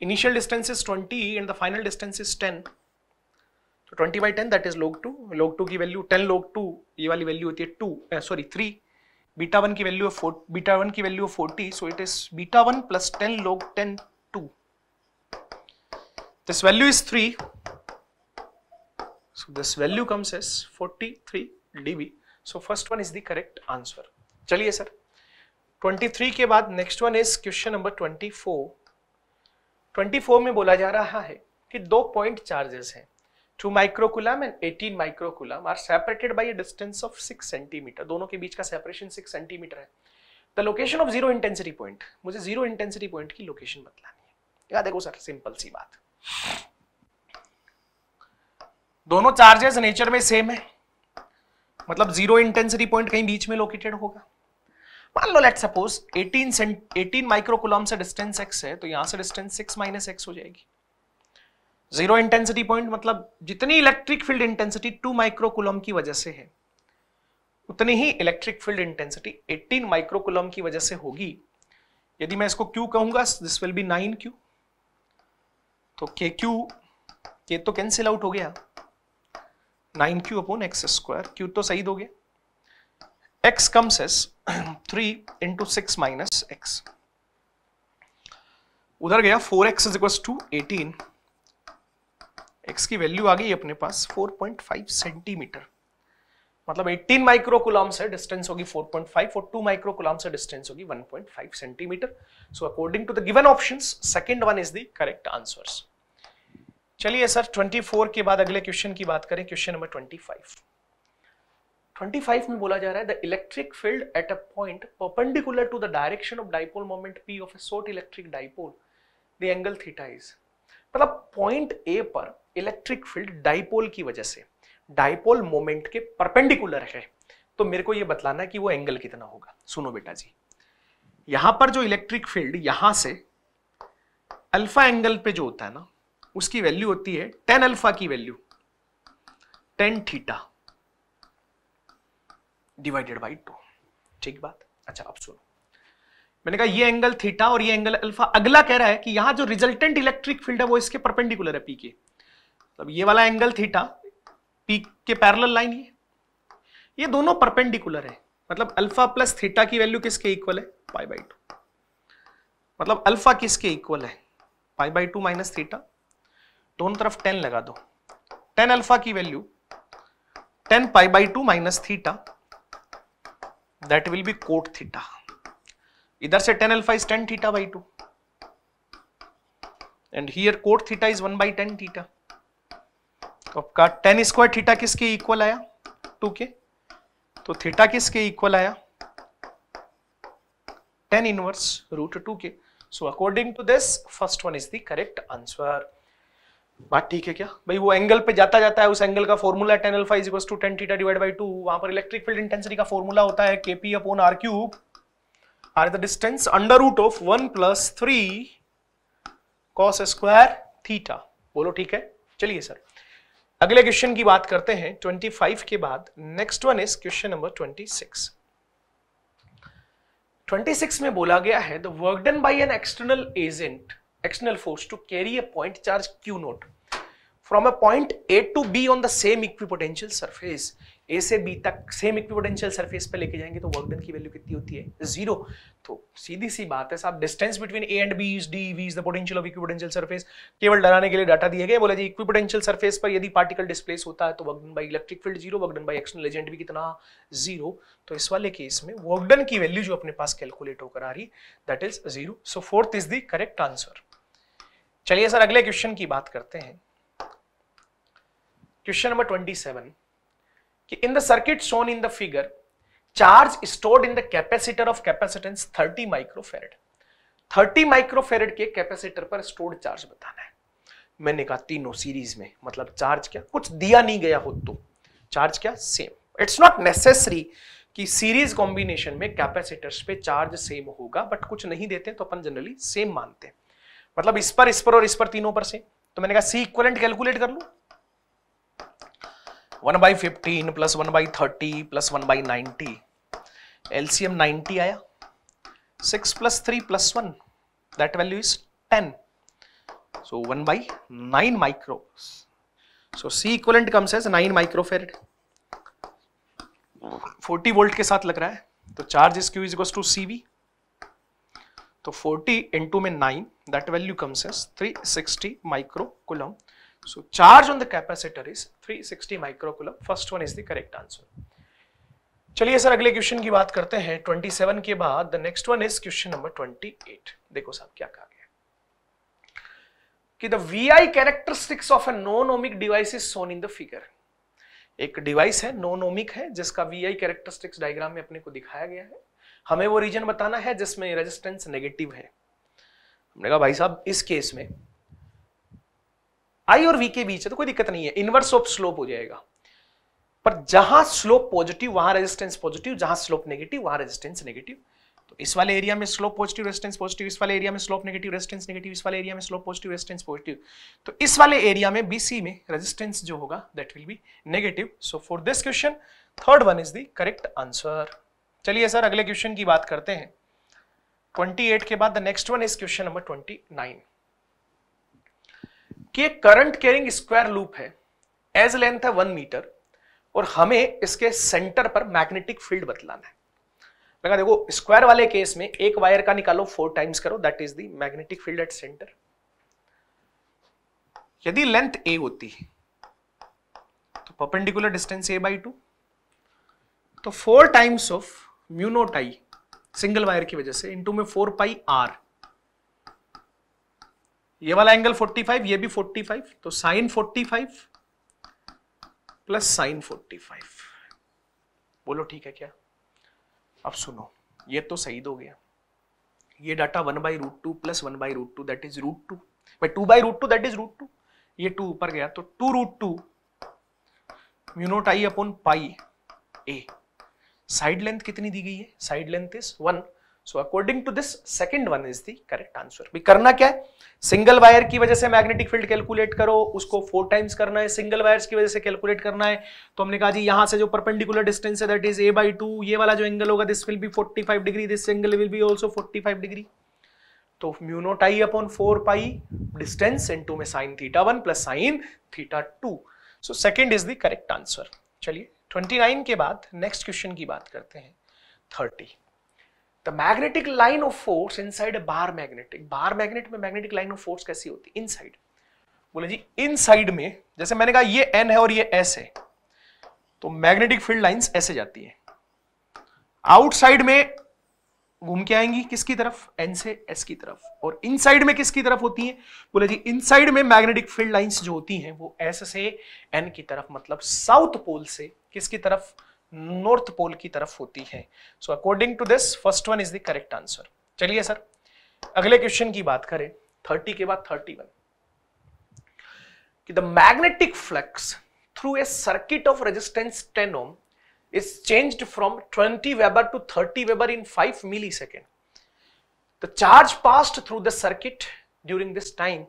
initial distance is twenty and the final distance is ten twenty तो by ten that is log two log two की value ten log two ये वाली value होती है two sorry three beta one की value है beta one की value है forty so it is beta one plus ten log ten two this value is three so this value comes as forty three dB so first one is the correct answer चलिए sir twenty three के बाद next one is question number twenty four twenty four में बोला जा रहा है कि दो पॉइंट चार्जेस हैं 2 microcoulomb and 18 microcoulomb are separated by a distance of 6 centimetre दोनों के बीच का सेपरेशन 6 सेंटीमीटर है the location of zero intensity point मुझे जीरो इंटेंसिटी पॉइंट की लोकेशन बतलानी है याद देखो सर सिंपल सी बात दोनों चार्जेस नेचर में सेम है मतलब जीरो इंटेंसिटी पॉइंट कहीं बीच में लोकेटेड होगा मान लो लेट सपोज 18 18 माइक्रोकुलम से डिस्टेंस x है तो यहां से डिस्टेंस 6 x हो जाएगी जीरो इंटेंसिटी पॉइंट मतलब जितनी electric field intensity two microcoulomb की वजह से है उतनी ही इलेक्ट्रिक फील्ड इंटेंसिटी 18 माइक्रोकुलम की वजह से होगी यदि मैं इसको क्यू कहूंगा this will be nine Q तो के क्यू के तो कैंसिल आउट हो गया nine Q upon X square Q तो सही दोगे एक्स कम सेस three into six minus X उधर गया four X is equal to eighteen X की वैल्यू आ गई अपने पास 4.5 सेंटीमीटर मतलब 18 माइक्रो कुलाम से डिस्टेंस होगी 4.5 पॉइंट और 2 माइक्रो कुलाम से डिस्टेंस होगी 1.5 centimetre so according to the given options second one is the correct answers चलिए सर 24 के बाद अगले क्वेश्चन की बात करें क्वेश्चन नंबर 25 25 में बोला जा रहा है the electric field at a point perpendicular to the direction of dipole moment P of a short electric dipole the angle theta is मतलब पॉइंट ए पर इलेक्ट्रिक फील्ड डाइपोल की वजह से डाइपोल मोमेंट के परपेंडिकुलर है तो मेरे को यह बतलाना है कि वो एंगल कितना होगा सुनो बेटा जी यहां पर जो इलेक्ट्रिक फील्ड यहां से अल्फा एंगल पे जो होता है ना उसकी वैल्यू होती है टेन अल्फा की value tan theta divided by two ठीक बात अच्छा अब सुनो मैंने कहा ये एंगल थीटा और ये एंगल अल्फा अगला कह रहा है कि यहां जो रिजल्टेंट इलेक्ट्रिक फील्ड है वो इसके परपेंडिकुलर है पी के तब तो ये वाला एंगल थीटा पी के पैरेलल लाइन ही ये दोनों परपेंडिकुलर है मतलब अल्फा प्लस थीटा की वैल्यू किसके इक्वल है पाई बाई टू मतलब अल्फा किसके इक्वल है pi by two minus theta दोनों तरफ टेन लगा दो टेन अल्फा की value tan pi by two minus theta that will be cot theta इधर से tan alpha is tan theta by two and here cot theta is one by tan theta आपका tan square theta किसके equal आया two के तो theta किसके equal आया tan inverse root two के so according to this first one is the correct answer बात ठीक है क्या भाई वो एंगल पे जाता जाता है उस एंगल का formula tan alpha is two tan theta divide by two वहां पर इलेक्ट्रिक फील्ड इंटेंसिटी का फॉर्मूला होता है KP upon R cube R the distance under root of one plus three cos square theta बोलो ठीक है चलिए सर अगले क्वेश्चन की बात करते हैं 25 के बाद next one is question number 26 26 में बोला गया है the work done by an external agent external force to carry a point charge Q naught a point A to B on the same equipotential surface A से B तक same equipotential surface पे लेके जाएंगे तो work done की value कितनी होती है जीरो तो सीधी सी बात है साहब distance between A and B is D V is the potential of equipotential surface केवल डराने के लिए डाटा दिए गए बोला जी इक्विपोटेंशियल सरफेस पर यदि पार्टिकल डिस्प्लेस होता है तो work done by electric field zero work done by external agent भी कितना जीरो तो इस वाले केस में वर्क डन की वैल्यू जो अपने पास कैलकुलेट होकर आ रही that is zero so fourth is the correct answer चलिए सर अगले क्वेश्चन की बात करते हैं क्वेश्चन नंबर ट्वेंटी सेवन कि in the circuit shown in the figure charge stored in the capacitor of capacitance 30 microfarad 30 microfarad के capacitor पर stored charge बताना है मैंने कहा तीनों सीरीज में मतलब चार्ज क्या कुछ दिया नहीं गया हो तो चार्ज क्या सेम इट्स नॉट नेसेसरी कि सीरीज कॉम्बिनेशन में कैपेसिटर्स पे चार्ज सेम होगा बट कुछ नहीं देते तो अपन जनरली सेम मानते हैं मतलब इस पर इस पर और इस पर तीनों पर सेम तो मैंने कहा सी इक्वलेंट कैलकुलेट कर लू one by fifteen plus one by thirty plus one by ninety LCM ninety आया six plus three plus one that value is ten so one by nine micro so C equivalent comes as nine microfarad forty volt के साथ लग रहा है तो charge is Q is to C V तो forty into में nine that value comes as sixty micro coulomb So charge on the capacitor is 360 microcoulomb. First one is the correct answer. चलिए sir अगले question की बात करते हैं 27 के बाद the next one is question number 28 देखो साहब क्या कहा गया कि the VI characteristics of a non ohmic device is shown in the figure एक डिवाइस है नॉन ओमिक है जिसका वीआई कैरेक्टरिस्टिक्स डायग्राम में अपने को दिखाया गया है हमें वो रीजन बताना है जिसमें रेजिस्टेंस नेगेटिव है हमने कहा भाई साहब इस केस में आई और वी के बीच है तो कोई दिक्कत नहीं है इनवर्स ऑफ स्लोप हो जाएगा पर जहां स्लोप पॉजिटिव वहां रेजिस्टेंस पॉजिटिव जहां स्लोप नेगेटिव वहां रेजिस्टेंस नेगेटिव तो इस वाले एरिया में स्लोप पॉजिटिव रेजिस्टेंस पॉजिटिव इस वाले एरिया में स्लोप नेगेटिव रेजिस्टेंस नेगेटिव इस वाले एरिया में स्लोप पॉजिटिव रेजिस्टेंस पॉजिटिव तो इस वाले एरिया में बीसी में रेजिस्टेंस जो होगा that will be negative so for this question third one is the correct answer चलिए सर अगले क्वेश्चन की बात करते हैं 28 के बाद the next one is question number 29 कि करंट कैरिंग स्क्वायर लूप है एज लेंथ है वन मीटर और हमें इसके सेंटर पर मैग्नेटिक फील्ड बतलाना है लगा देखो स्क्वायर वाले केस में एक वायर का निकालो फोर टाइम्स करो that is the magnetic field at centre यदि लेंथ ए होती है तो perpendicular distance a by two तो four times of mu naught I single wire की वजह से इंटू में फोर पाई आर ये वाला एंगल 45 ये भी 45 तो साइन 45 प्लस साइन 45 बोलो ठीक है क्या अब सुनो ये तो सही हो गया ये data one by root two plus one by root two that is root two by two by root two that is root two ये टू ऊपर गया तो two root two mu naught I upon pi a side length कितनी दी गई है side length is one so according to this second one is the correct answer भी करना क्या है सिंगल वायर की वजह से मैग्नेटिक फील्ड कैलकुलेट करो उसको फोर टाइम्स करना है सिंगल वायर्स की वजह से कैलकुलेट करना है तो हमने कहा जी यहां से जो परपेंडिकुलर डिस्टेंस है that is a by two ये वाला जो एंगल होगा this will be 45 degree this angle will be also 45 degree तो mu naught I upon four pi distance into में sine theta one plus sine theta two so second is the correct answer चलिए 29 के बाद next question की बात करते हैं 30 the magnetic line of force inside bar magnet एक bar magnet में मैग्नेटिक लाइन ऑफ फोर्स कैसी होती है इन साइड बोले जी इन साइड में जैसे मैंने कहा ये एन है और ये एस है तो मैग्नेटिक फील्ड लाइंस ऐसे जाती है आउटसाइड में घूम के आएंगी किसकी तरफ एन से एस की तरफ और इनसाइड में किसकी तरफ होती है बोले जी इनसाइड में मैग्नेटिक फील्ड लाइंस जो होती हैं वो एस से एन की तरफ मतलब साउथ पोल से किसकी तरफ नॉर्थ पोल की तरफ होती है so according to this first one is the correct answer चलिए सर अगले क्वेश्चन की बात करें थर्टी के बाद थर्टी वन कि the magnetic flux through a circuit of resistance ten ohm change from twenty weber to thirty weber in five millisecond the charge passed through the circuit during this time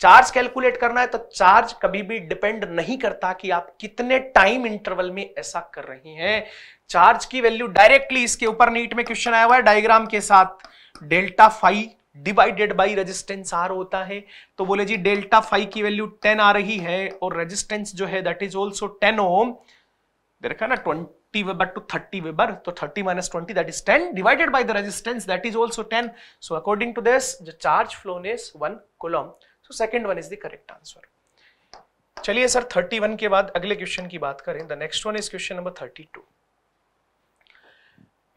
charge calculate करना है तो charge कभी भी depend नहीं करता कि आप कितने टाइम इंटरवल में ऐसा कर रहे हैं चार्ज की वैल्यू डायरेक्टली इसके ऊपर नीट में क्वेश्चन आया हुआ है डायग्राम के साथ delta five divided by resistance R होता है तो बोले जी डेल्टा फाइव की वैल्यू टेन आ रही है और रेजिस्टेंस जो है that is also ten ohm देखा ना ट्वेंटी तो thirty minus twenty 10 so according to this charge flown is one coulomb तो second one is the correct answer चलिए सर 31 के बाद अगले क्वेश्चन की बात करें the next one is question number 32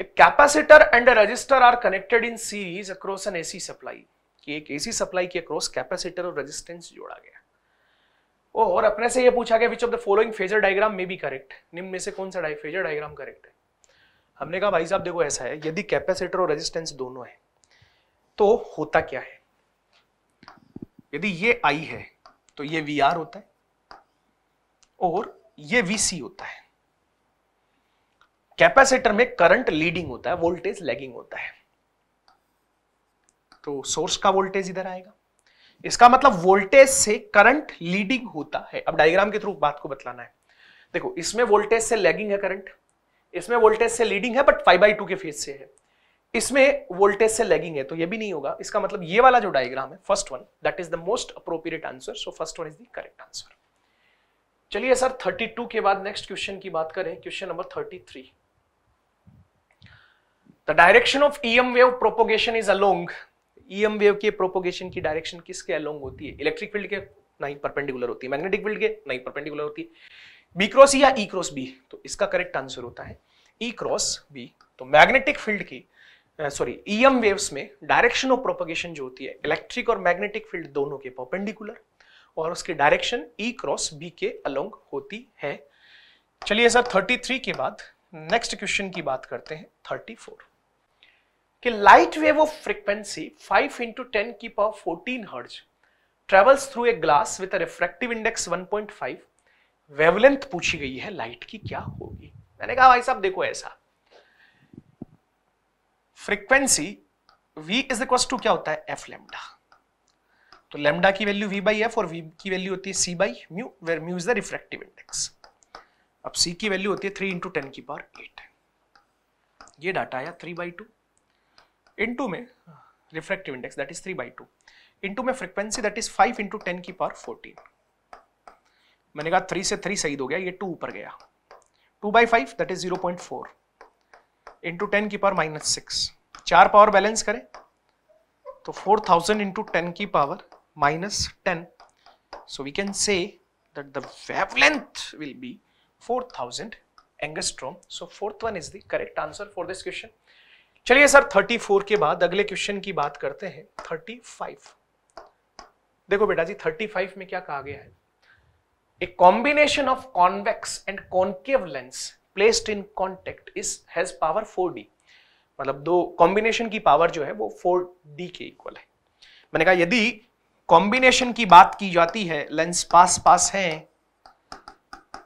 A capacitor and a resistor are connected in series across an AC supply. कि एक एसी सप्लाई के अक्रॉस कैपेसिटर और रेजिस्टेंस जोड़ा गया और अपने से ये पूछा गया which of the following phasor diagram में भी करेक्ट निम्न में से कौन सा फेजर डायग्राम करेक्ट है हमने कहा भाई साहब देखो ऐसा है यदि कैपेसिटर और रेजिस्टेंस दोनों है तो होता क्या है यदि ये आई है तो ये वी आर होता है और ये वी सी होता है कैपेसिटर में करंट लीडिंग होता है वोल्टेज लैगिंग होता है तो सोर्स का वोल्टेज इधर आएगा इसका मतलब वोल्टेज से करंट लीडिंग होता है अब डायग्राम के थ्रू बात को बतलाना है देखो इसमें वोल्टेज से लैगिंग है करंट इसमें वोल्टेज से लीडिंग है बट फाइव बाई टू के फेज से है इसमें वोल्टेज से लैगिंग है तो ये भी नहीं होगा इसका मतलब ये वाला जो डायग्राम है first one that is the most appropriate answer so first one is the correct answer चलिए सर 32 के बाद नेक्स्ट क्वेश्चन की बात करें question number 33 the direction of EM wave propagation is along EM wave के propagation की direction किसके along होती है इलेक्ट्रिक फील्ड के नहीं परपेंडिकुलर होती है मैग्नेटिक फील्ड के नहीं परपेंडिकुलर होती है बी क्रॉस e या ई क्रॉस बी तो इसका करेक्ट आंसर होता है ई क्रॉस बी तो मैग्नेटिक फील्ड की सॉरी ईएम वेव्स में डायरेक्शन ऑफ प्रोपोगेशन जो होती है इलेक्ट्रिक और मैग्नेटिक फील्ड दोनों के परपेंडिकुलर और उसके डायरेक्शन ई क्रॉस बी के अलोंग होती है चलिए सर 33 के बाद नेक्स्ट क्वेश्चन की बात करते हैं 34 कि light wave of frequency 5 into ten की power fourteen hertz travels through a glass with refractive index 1.5 wavelength पूछी गई है लाइट की क्या होगी मैंने कहा भाई साहब देखो ऐसा frequency v is equal to क्या होता है एफ लेमडा तो लेमडा की वैल्यू v बाई एफ और v की वैल्यू होती है c by mu where mu is the refractive index अब c की वैल्यू होती है थ्री इंटू टेन की पावर एट ये डाटा आया थ्री बाई टू इंटू में refractive index that is three by two into में frequency that is five into ten की पावर फोर्टीन मैंने कहा थ्री से थ्री सही तो हो गया ये टू ऊपर गया two by five that is zero point four into ten की पावर माइनस सिक्स चार पावर बैलेंस करें तो फोर थाउजेंड इंटू टेन की power minus ten we can say that the wavelength will be four thousand angstrom so fourth one is the correct answer for this question चलिए sir thirty four के बाद अगले question की बात करते हैं thirty five देखो बेटा जी थर्टी फाइव में क्या कहा गया है a combination of convex and concave lens placed in contact is has power four D मतलब दो कॉम्बिनेशन की पावर जो है वो फोर डी के इक्वल है मैंने कहा यदि कॉम्बिनेशन की बात की जाती है लेंस पास पास है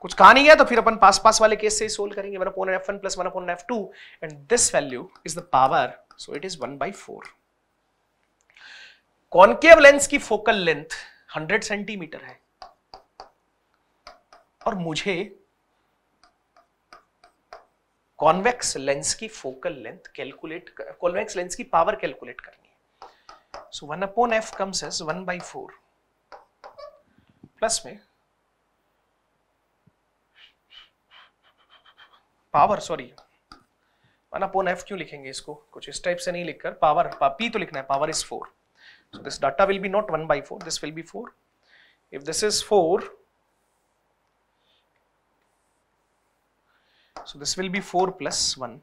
कुछ कहा नहीं गया तो फिर अपन पास पास वाले केस से सोल्व करेंगे one upon F one plus one upon F two and this value is the power so it is one by four concave lens की फोकल लेंथ 100 सेंटीमीटर है और मुझे कॉन्वेक्स लेंस की focal length calculate convex lens की power कैलकुलेट करनी है so one upon F comes as one by four plus में power sorry one upon F क्यों लिखेंगे इसको कुछ इस टाइप से नहीं लिखकर पावर पी तो लिखना है power is four so this data will be not one by four this will be four if this is four so this will be four plus one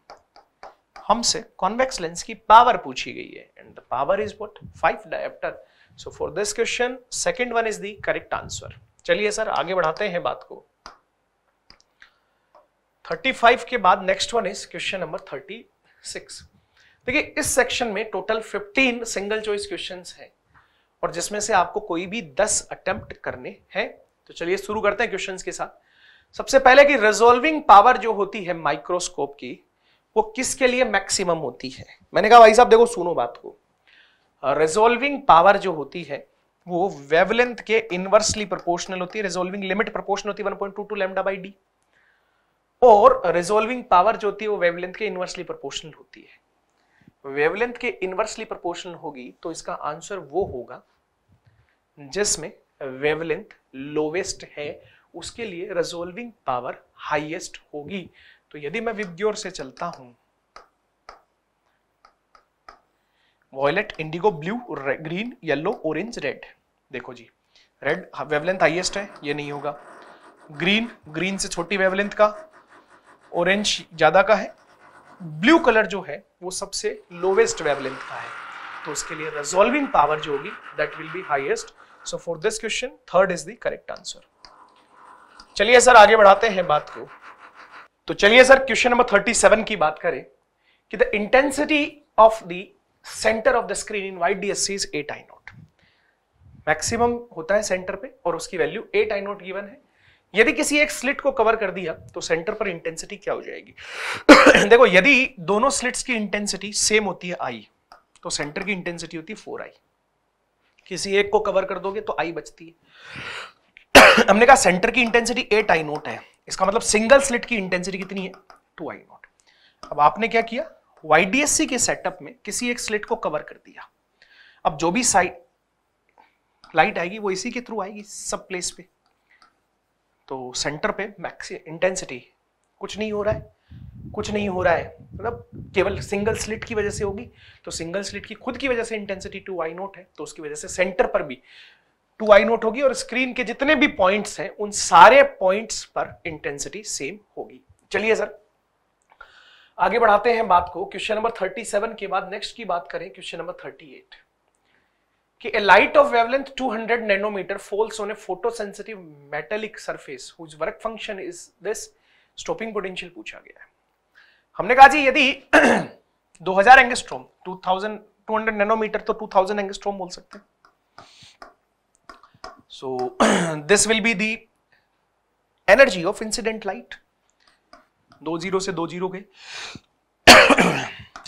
हमसे कॉन्वेक्स लेंस की power पूछी गई है and the power is what five dioptre so for this question second one is the correct answer चलिए sir आगे बढ़ाते हैं बात को 35 के बाद next one is question number 36 देखिए इस सेक्शन में टोटल 15 सिंगल चॉइस क्वेश्चंस हैं और जिसमें से आपको कोई भी 10 अटेम्प्ट करने हैं तो चलिए शुरू करते हैं क्वेश्चंस के साथ सबसे पहले कि रिजोल्विंग पावर जो होती है माइक्रोस्कोप की वो किसके लिए मैक्सिमम होती है मैंने कहा भाई साहब देखो सुनो बात को रिजोल्विंग पावर जो होती है वो वेवलेंथ के इनवर्सली प्रोपोर्शनल होती है रिजोल्विंग लिमिट प्रोपोर्शनल होती है 1.22 लैम्डा बाय डी और रिजोल्विंग पावर जो होती है वो वेवलेंथ के इनवर्सली प्रोपोर्शनल होती है वेवलेंथ के इनवर्सली प्रोपोर्शनल होगी तो इसका आंसर वो होगा जिसमें वेवलेंथ लोवेस्ट है उसके लिए रेजोल्विंग पावर हाईएस्ट होगी तो यदि मैं विद्योर से चलता हूं violet indigo blue green yellow orange red देखो जी रेड वेवलेंथ हाईएस्ट है ये नहीं होगा ग्रीन ग्रीन से छोटी वेवलेंथ का ऑरेंज ज्यादा का है ब्लू कलर जो है वो सबसे लोवेस्ट वेवलेंथ का है तो उसके लिए रेजोल्विंग पावर जो होगी that will be highest so for this question third is the correct answer चलिए सर आगे बढ़ाते हैं बात को तो चलिए sir question number thirty seven की बात करें कि the intensity of the centre of the screen in white DSC is at I naught maximum होता है सेंटर पे और उसकी value at I naught given है यदि किसी एक स्लिट को कवर कर दिया तो सेंटर पर इंटेंसिटी क्या हो जाएगी देखो यदि दोनों स्लिट्स की इंटेंसिटी सेम होती है आई तो सेंटर की इंटेंसिटी होती है फोर आई किसी एक को कवर कर दोगे तो आई बचती है हमने कहा सेंटर की इंटेंसिटी एट आई नोट है इसका मतलब सिंगल स्लिट की इंटेंसिटी कितनी है टू आई नोट अब आपने क्या किया वाईडीएससी के सेटअप में किसी एक स्लिट को कवर कर दिया अब जो भी साइड लाइट आएगी वो इसी के थ्रू आएगी सब प्लेस पे तो सेंटर पे मैक्स इंटेंसिटी कुछ नहीं हो रहा है कुछ नहीं हो रहा है मतलब केवल सिंगल स्लिट की वजह से होगी तो सिंगल स्लिट की खुद की वजह से इंटेंसिटी टू आई नोट है तो उसकी वजह से सेंटर पर भी टू आई नोट होगी और स्क्रीन के जितने भी पॉइंट्स हैं उन सारे पॉइंट्स पर इंटेंसिटी सेम होगी चलिए सर आगे बढ़ाते हैं बात को क्वेश्चन नंबर 37 के बाद नेक्स्ट की बात करें क्वेश्चन नंबर 38 कि a light of wavelength 200 nanometre falls on a photosensitive metallic surface whose work function is this stopping potential पूछा गया है हमने कहा जी यदि 2000 एंगस्ट्रोम 2000 200 नैनोमीटर तो 2000 एंगस्ट्रोम बोल सकते हैं So this will be the energy of incident light. दो जीरो से दो जीरो गए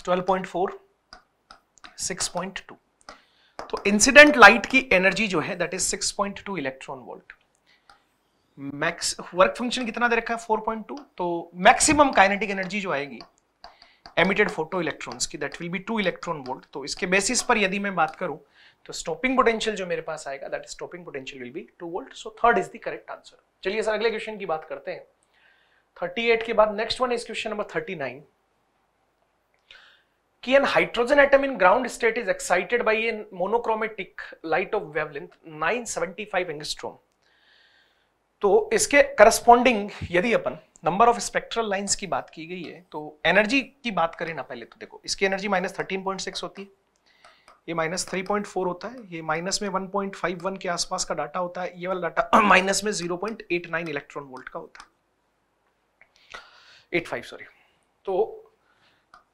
12.4 6.2 तो इंसिडेंट लाइट की एनर्जी जो है that is 6.2 electron volt max work function कितना दे रखा है 4.2 तो मैक्सिमम काइनेटिक एनर्जी जो आएगी एमिटेड फोटो इलेक्ट्रॉन की that will be 2 electron volt तो इसके बेसिस पर यदि मैं बात करूं तो स्टॉपिंग पोटेंशियल जो मेरे पास आएगा that stopping potential will be two volt so third is the correct answer चलिए सर अगले क्वेश्चन की बात करते हैं 38 के बाद next one is question number 39 कि an hydrogen atom in ground state is excited by a monochromatic light of wavelength 975 angstrom तो इसके करस्पोंडिंग यदि अपन नंबर ऑफ स्पेक्ट्रल लाइंस की बात की गई है तो एनर्जी की बात करें ना पहले तो देखो इसकी एनर्जी माइनस थर्टीन होती है ये माइनस थ्री पॉइंट फोर होता है ये माइनस में वन पॉइंट फाइव वन के आसपास का डाटा होता है ये वाला डाटा माइनस में zero point eight nine electron volt का होता है एट फाइव सॉरी तो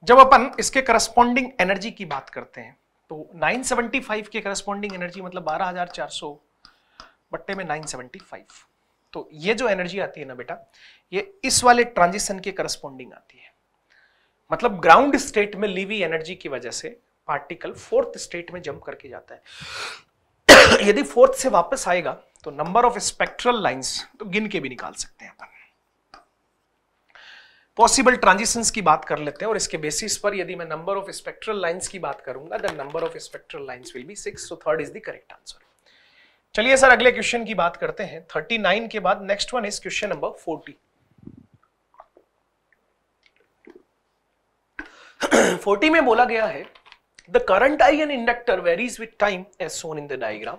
जब अपन इसके करस्पॉन्डिंग एनर्जी की बात करते हैं तो 975 के करस्पॉन्डिंग एनर्जी मतलब 12400 बट्टे में 975 तो ये जो एनर्जी आती है ना बेटा ये इस वाले ट्रांजिशन के करस्पॉन्डिंग आती है मतलब ग्राउंड स्टेट में लीवी एनर्जी की वजह से आर्टिकल फोर्थ स्टेट में जंप करके जाता है यदि फोर्थ से वापस आएगा तो नंबर ऑफ स्पेक्ट्रल लाइंस तो गिन के भी निकाल सकते हैं अपन पॉसिबल ट्रांजिशंस की बात कर लेते हैं और इसके बेसिस पर यदि मैं नंबर ऑफ स्पेक्ट्रल लाइंस की बात करूंगा the number of spectral lines will be six so third is the correct answer चलिए सर अगले क्वेश्चन की बात करते हैं 39 के बाद next one is question number 40 40 में बोला गया है The current ion inductor varies with time as shown in the diagram.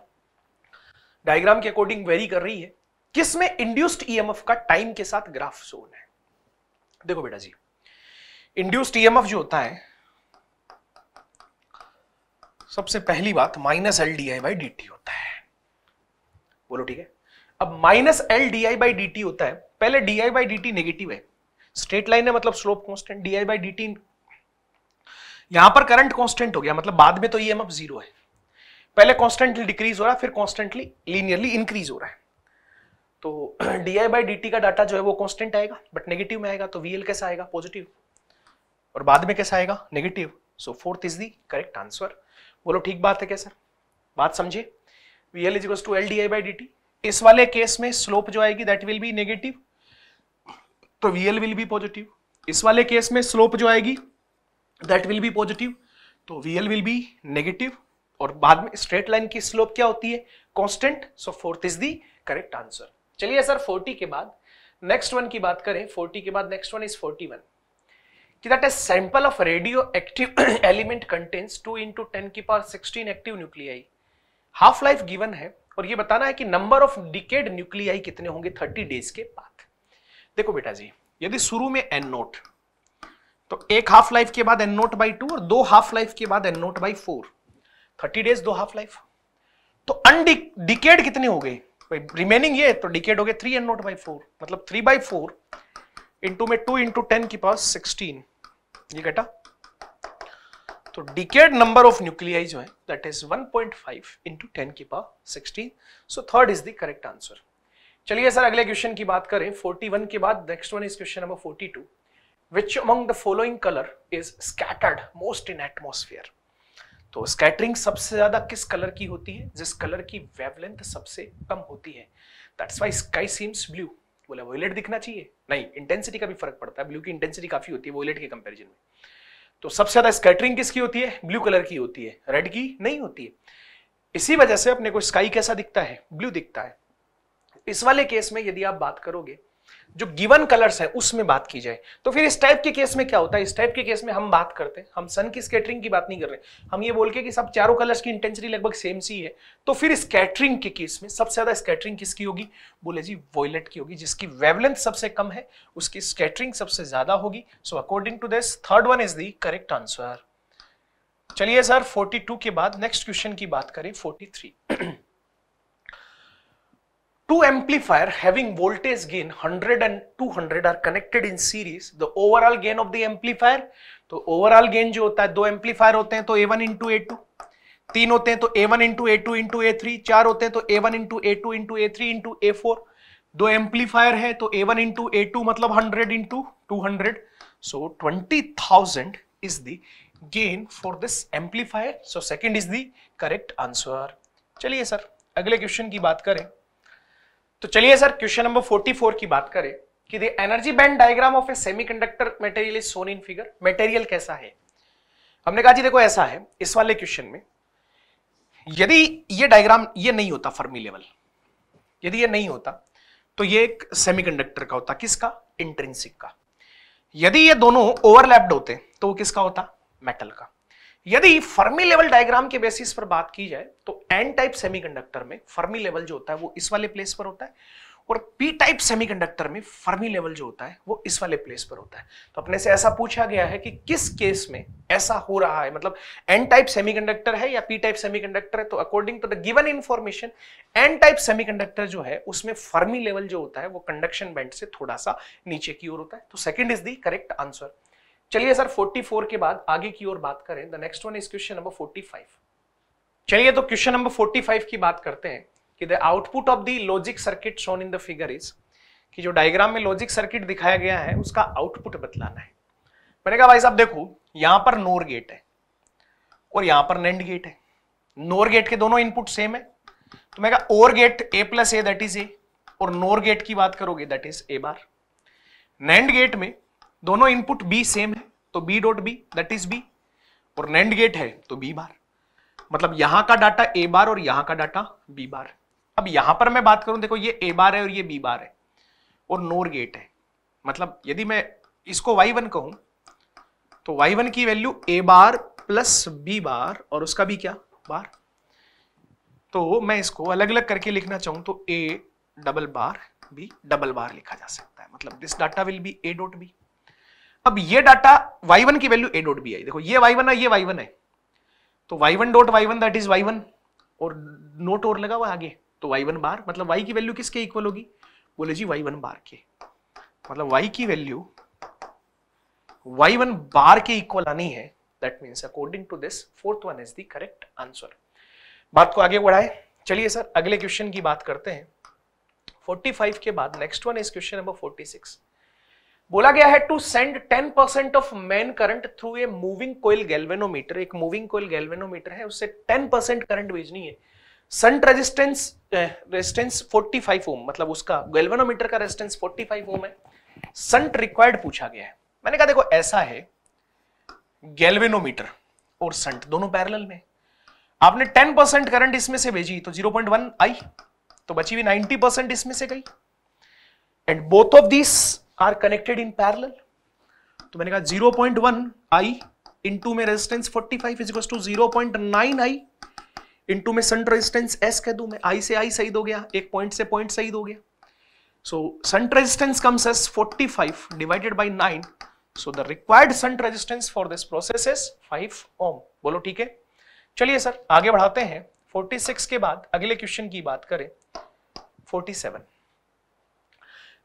Diagram के अकॉर्डिंग वेरी कर रही है किसमें इंड्यूस्ड ईएमएफ e का टाइम के साथ ग्राफ सोन है देखो बेटा जी इंड्यूस्ड ईएमएफ e जो होता है सबसे पहली बात minus L D I by D T होता है बोलो ठीक है अब minus L D I by D T होता है पहले D I by D T negative है स्ट्रेट लाइन है मतलब slope constant D I by D T यहां पर करंट कांस्टेंट हो गया मतलब बाद में तो ई एम जीरो है पहले कांस्टेंटली डिक्रीज हो रहा है फिर कांस्टेंटली लीनियरली इंक्रीज हो रहा है तो D I by D T का डाटा जो है वो कांस्टेंट आएगा बट नेगेटिव में आएगा तो वी एल कैसा आएगा पॉजिटिव और बाद में कैसा आएगा negative so fourth is the correct answer बोलो ठीक बात है क्या सर बात समझिए V L is equal to L D I by D T इस वाले केस में स्लोप जो आएगी दैट विल बी नेगेटिव तो V L will be positive इस वाले केस में स्लोप जो आएगी दैट विल बी पॉजिटिव तो V L will be negative और बाद में स्ट्रेट लाइन की स्लोप क्या होती है constant so fourth is the correct answer चलिए सर फोर्टी के बाद नेक्स्ट वन की बात करें फोर्टी के बाद next one is forty one कि that a sample of radioactive element contents two into ten की power sixteen active nuclei half life given है और ये बताना है कि नंबर ऑफ डिकेड न्यूक्लियाई कितने होंगे थर्टी डेज के बाद देखो बेटा जी यदि शुरू में एन नोट तो एक हाफ लाइफ के बाद एन नोट बाई टू और दो हाफ लाइफ के बाद N naught by four thirty days दो हाफ लाइफ तो अनडिकेड कितने तो हो गए रिमेनिंग ये तो डिकेड हो गए three N naught by four मतलब थ्री बाई फोर इंटू में टू इंटू टेन के पास सिक्सटीन ये घटा तो डिकेड नंबर ऑफ न्यूक्लियाई जो है that is 1.5 point five into ten की power sixteen so third is the correct answer चलिए सर अगले क्वेश्चन की बात करें 41 के बाद next one is question number 42 which among the following color is scattered most in atmosphere तो scattering सबसे ज्यादा किस कलर की होती है जिस कलर की वेवलेंथ सबसे कम होती है that's why sky seems blue बोला वोलेट दिखना चाहिए नहीं इंटेंसिटी का भी फर्क पड़ता है ब्लू की इंटेंसिटी काफी होती है वोलेट के कंपैरिजन में तो सबसे ज्यादा स्कैटरिंग किसकी होती है ब्लू कलर की होती है रेड की नहीं होती है इसी वजह से अपने को स्काई कैसा दिखता है ब्लू दिखता है इस वाले केस में यदि आप बात करोगे जो गिवन कलर्स है उसमें बात की जाए तो फिर इस टाइप के केस में क्या होता है इस टाइप के केस में हम बात करते हैं हम सन की स्कैटरिंग की बात नहीं कर रहे हम ये बोल के कि सब चारों कलर्स की इंटेंसिटी लगभग सेम सी है तो फिर स्कैटरिंग के केस में सबसे ज्यादा स्कैटरिंग किसकी होगी बोले जी वॉयलेट की होगी जिसकी वेवलेंथ सबसे कम है उसकी स्कैटरिंग सबसे ज्यादा होगी so according to this third one is the correct answer चलिए सर 42 के बाद नेक्स्ट क्वेश्चन की बात करें 43 Two amplifier having voltage gain 100 and 200 are connected in series. The overall gain of the amplifier तो ओवरऑल गेन जो होता है दो एम्पलीफायर होते हैं तो A one into A two तीन होते हैं तो A one into A two into A three चार होते हैं तो A one into A two into A three into A four दो एम्पलीफायर है तो A one into A two मतलब hundred into two hundred so twenty thousand is the gain for this amplifier so second is the correct answer चलिए sir अगले question की बात करें तो चलिए सर क्वेश्चन नंबर 44 की बात करें कि the energy band diagram of a semiconductor material is shown in figure material कैसा है हमने कहा जी देखो ऐसा है इस वाले क्वेश्चन में यदि ये डायग्राम ये नहीं होता फर्मी लेवल यदि ये नहीं होता तो ये एक सेमीकंडक्टर का होता किसका इंट्रेंसिक का यदि ये दोनों ओवरलैप्ड होते तो वो किसका होता मेटल का यदि फर्मी लेवल डायग्राम के बेसिस पर बात की जाए तो एन टाइप सेमीकंडक्टर में फर्मी लेवल जो होता है वो इस वाले प्लेस पर होता है और पी टाइप सेमीकंडक्टर में फर्मी लेवल जो होता है वो इस वाले प्लेस पर होता है तो अपने से ऐसा पूछा गया है कि किस केस में ऐसा हो रहा है मतलब एन टाइप सेमीकंडक्टर है या पी टाइप सेमीकंडक्टर है तो according to the given information N type semiconductor जो है उसमें फर्मी लेवल जो होता है वो कंडक्शन बैंड से थोड़ा सा नीचे की ओर होता है तो second is the correct answer चलिए सर 44 के बाद आगे की ओर बात करें the next one is question number 45 चलिए तो क्वेश्चन नंबर 45 की बात करते हैं कि the output of the logic circuit shown in the figure is कि जो डायग्राम में लॉजिक सर्किट दिखाया गया है उसका आउटपुट बतलाना है मैंने कहा भाई साहब देखो यहां पर नोर गेट है और यहां पर नेंड गेट है नोर गेट के दोनों इनपुट सेम है तो मैं कहा OR gate A plus A that is A और नोर गेट की बात करोगे that is A bar NAND gate में दोनों इनपुट बी सेम है तो B dot B that is B और नैंड गेट है तो बी बार मतलब यहां का डाटा ए बार और यहां का डाटा बी बार अब यहां पर मैं बात करूं देखो ये ए बार है और ये बी बार है और नोर गेट है मतलब यदि मैं इसको वाई वन कहूं तो वाई वन की value A bar plus B bar और उसका भी क्या बार तो मैं इसको अलग अलग करके लिखना चाहूं तो A double bar B double bar लिखा जा सकता है मतलब this data will be A dot B अब ये डाटा वाई वन की वैल्यू ए डॉट बी आई देखो ये वाई वन है ये वाई वन है तो Y one dot Y one that is Y one और नोट और लगा हुआ आगे तो वाई वन बार मतलब वाई की वैल्यू किसके इक्वल होगी बोले जी वाई वन बार के मतलब वाई की वैल्यू वाई वन बार के इक्वल आनी है that means according to this fourth one is the correct answer बात को आगे बढ़ाए चलिए सर अगले क्वेश्चन की बात करते हैं 45 के बाद next one is question number 46 बोला गया है to send 10 percent of main current through a moving coil galvanometer एक मूविंग कोयल गैल्वेनोमीटर है उससे 10 परसेंट करंट भेजनी है संट रेजिस्टेंस रेजिस्टेंस 45 ओम मतलब उसका गैल्वेनोमीटर का रेजिस्टेंस 45 ओम है संट रिक्वायर्ड पूछा गया है मैंने कहा देखो ऐसा है गैल्वेनोमीटर और संट दोनों पैरेलल में आपने 10 परसेंट करंट इसमें से भेजी तो 0.1 आई तो बची हुई 90 परसेंट इसमें से गई and both of this are connected in parallel तो मैंने कहा zero point one I into में resistance forty five equals to zero point nine I into में संट रेजिस्टेंस एस कह दू मैं आई से आई सही हो गया एक पॉइंट से पॉइंट सही हो गया so shunt resistance comes as forty five divided by nine so the required shunt resistance for this process is five ohm बोलो ठीक है चलिए सर आगे बढ़ाते हैं फोर्टी सिक्स के बाद अगले क्वेश्चन की बात करें forty seven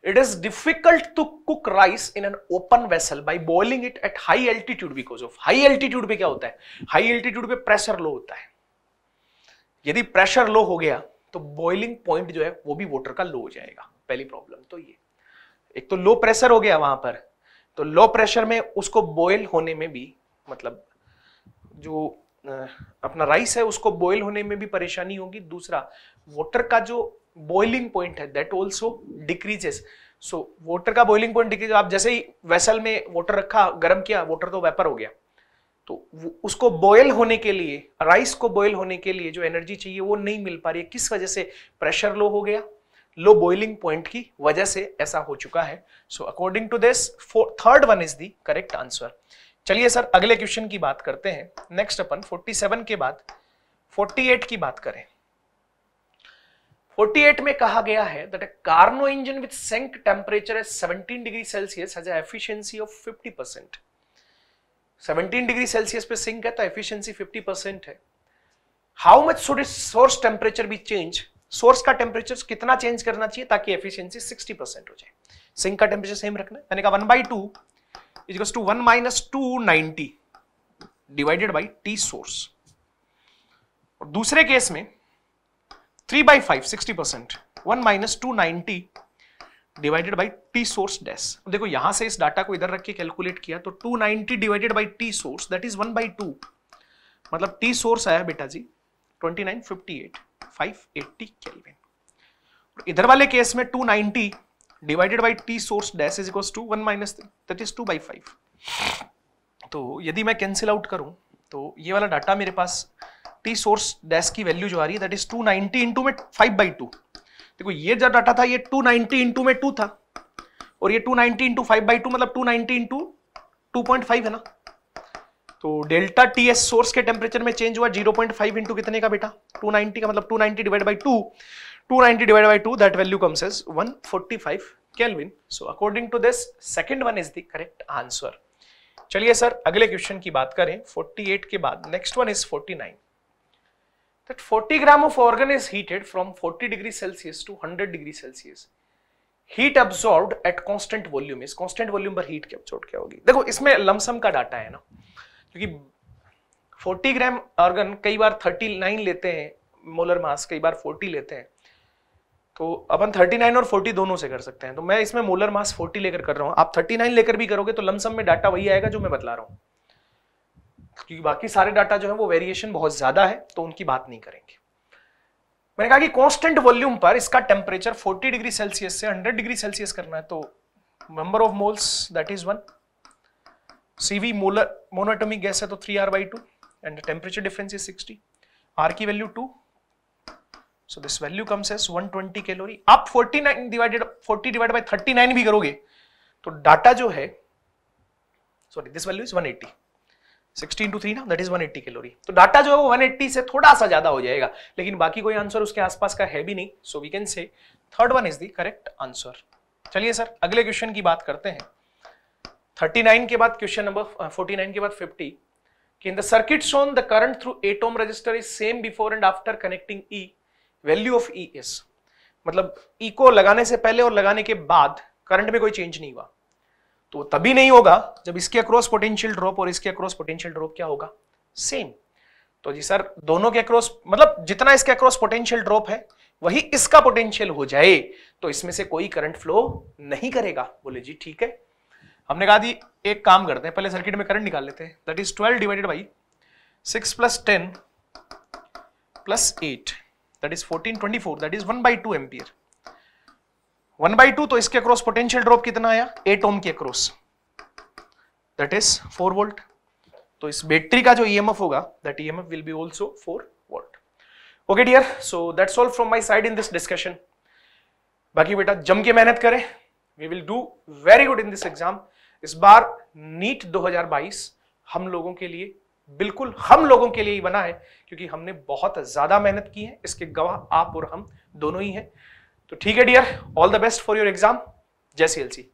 it is difficult to cook rice in an open vessel by boiling it at high altitude because of high altitude पे क्या होता है high altitude पे pressure low होता है यदि pressure low हो गया तो boiling point जो है वो भी water का low हो जाएगा पहली problem तो ये एक तो low pressure हो गया वहां पर तो low pressure में उसको boil होने में भी मतलब जो अपना राइस है उसको बॉईल होने में भी परेशानी होगी दूसरा वाटर का जो बॉइलिंग पॉइंट है that also decreases so water का बॉइलिंग पॉइंट डिक्रीज आप जैसे ही वेसल में वाटर रखा गर्म किया वाटर तो वेपर हो गया तो उसको बॉयल होने के लिए राइस को बॉयल होने के लिए जो एनर्जी चाहिए वो नहीं मिल पा रही है किस वजह से प्रेशर लो हो गया लो बॉइलिंग पॉइंट की वजह से ऐसा हो चुका है so according to this third one is the correct answer चलिए सर अगले क्वेश्चन की बात करते हैं नेक्स्ट अपन 47 के बाद 48 की बात करें 48 में कहा गया है that a Carnot engine with sink temperature as 17 degree Celsius has an of of 50 percent. 17 degree Celsius पे सिंक है तो एफिशिएंसी 50 परसेंट है how much should source temperature भी चेंज सोर्स का टेम्परेचर कितना चेंज करना चाहिए ताकि एफिशिएंसी 60 परसेंट हो जाए सिंक का टेम्परेचर सेम रखना मैंने कहा one by two equals to one minus two ninety divided by T source और दूसरे केस में 3 by 5 60 percent one minus two divided by T source dash देखो यहां से इस डाटा को इधर रख के कैलकुलेट किया तो 290 divided by T source that is 1 by two मतलब टी सोर्स आया बेटा जी 2958 580 केल्विन इधर वाले केस में 290 divided by T source dash is equals to one minus that is two by five तो यदि मैं कैंसिल आउट करूं तो ये वाला डाटा मेरे पास टी सोर्स डैश की वैल्यू जो आ रही है that is two ninety into में फाइव बाई टू देखो ये जो डाटा था ये टू नाइनटी इंटू में टू था और ये two ninety into five by two मतलब two ninety into two point five है ना तो डेल्टा टी एस सोर्स के टेम्परेचर में चेंज हुआ जीरो पॉइंट फाइव इंटू कितने का बेटा टू नाइनटी का मतलब two ninety divide by two two ninety divide by two that value comes as one forty five kelvin so according to this second one is the correct answer चलिए sir अगले question की बात करें 48 के बाद next one is 49 that 40 gram of organ is heated from 40 degree Celsius to 100 degree Celsius. Heat absorb at constant volume इस constant volume पर heat absorb क्या होगी देखो इसमें लमसम का डाटा है ना क्योंकि 40 ग्राम ऑर्गन कई बार 39 लेते हैं मोलर मास कई बार 40 लेते हैं तो अपन 39 और 40 दोनों से कर सकते हैं तो मैं इसमें मोलर मास 40 लेकर कर रहा हूं आप 39 लेकर भी करोगे तो लमसम में डाटा वही आएगा जो मैं बतला रहा हूं क्योंकि बाकी सारे डाटा जो है वो वेरिएशन बहुत ज्यादा है तो उनकी बात नहीं करेंगे मैंने कहा कि कांस्टेंट वॉल्यूम पर इसका टेम्परेचर 40 डिग्री सेल्सियस से 100 डिग्री सेल्सियस करना है तो number of moles that is one CV molar monatomic gas है तो three R by two and temperature difference is sixty R की value two so this value comes as twenty calorie आप forty nine divided forty divide by thirty nine भी करोगे तो data जो है sorry this value is one 180 three ना is 180 calorie तो data जो है वो 180 से थोड़ा सा ज्यादा हो जाएगा लेकिन बाकी कोई आंसर उसके आसपास का है भी नहीं so we can say third one is the correct answer चलिए सर अगले क्वेश्चन की बात करते हैं 39 के बाद क्वेश्चन नंबर 49 के बाद 50 कि in the circuit shown the current through 8 ohm resistor is same before and after connecting E value of E is मतलब ई e को लगाने से पहले और लगाने के बाद करंट में कोई चेंज नहीं हुआ तो तभी नहीं होगा जब इसके अक्रॉस पोटेंशियल ड्रॉप और इसके अक्रॉस पोटेंशियल ड्रॉप क्या होगा सेम तो जी सर दोनों के अक्रॉस मतलब जितना इसके अक्रॉस पोटेंशियल ड्रॉप है वही इसका पोटेंशियल हो जाए तो इसमें से कोई करंट फ्लो नहीं करेगा बोले जी ठीक है हमने कहा दी एक काम करते हैं पहले सर्किट में करंट निकाल लेते हैं that is twelve divided by six plus ten plus eight that is fourteen twenty four that is one by two ampere one by two तो इसके अक्रॉस पोटेंशियल ड्रॉप कितना आया एट ओम के across that is four volt तो इस battery का जो EMF e होगा that EMF will be also four volt okay dear so that's all from my side in this discussion बाकी बेटा जम के मेहनत करें we will do very good in this exam इस बार नीट 2022 हम लोगों के लिए बिल्कुल हम लोगों के लिए ही बना है क्योंकि हमने बहुत ज़्यादा मेहनत की है इसके गवाह आप और हम दोनों ही हैं तो ठीक है dear all the best for your exam जय सी एल सी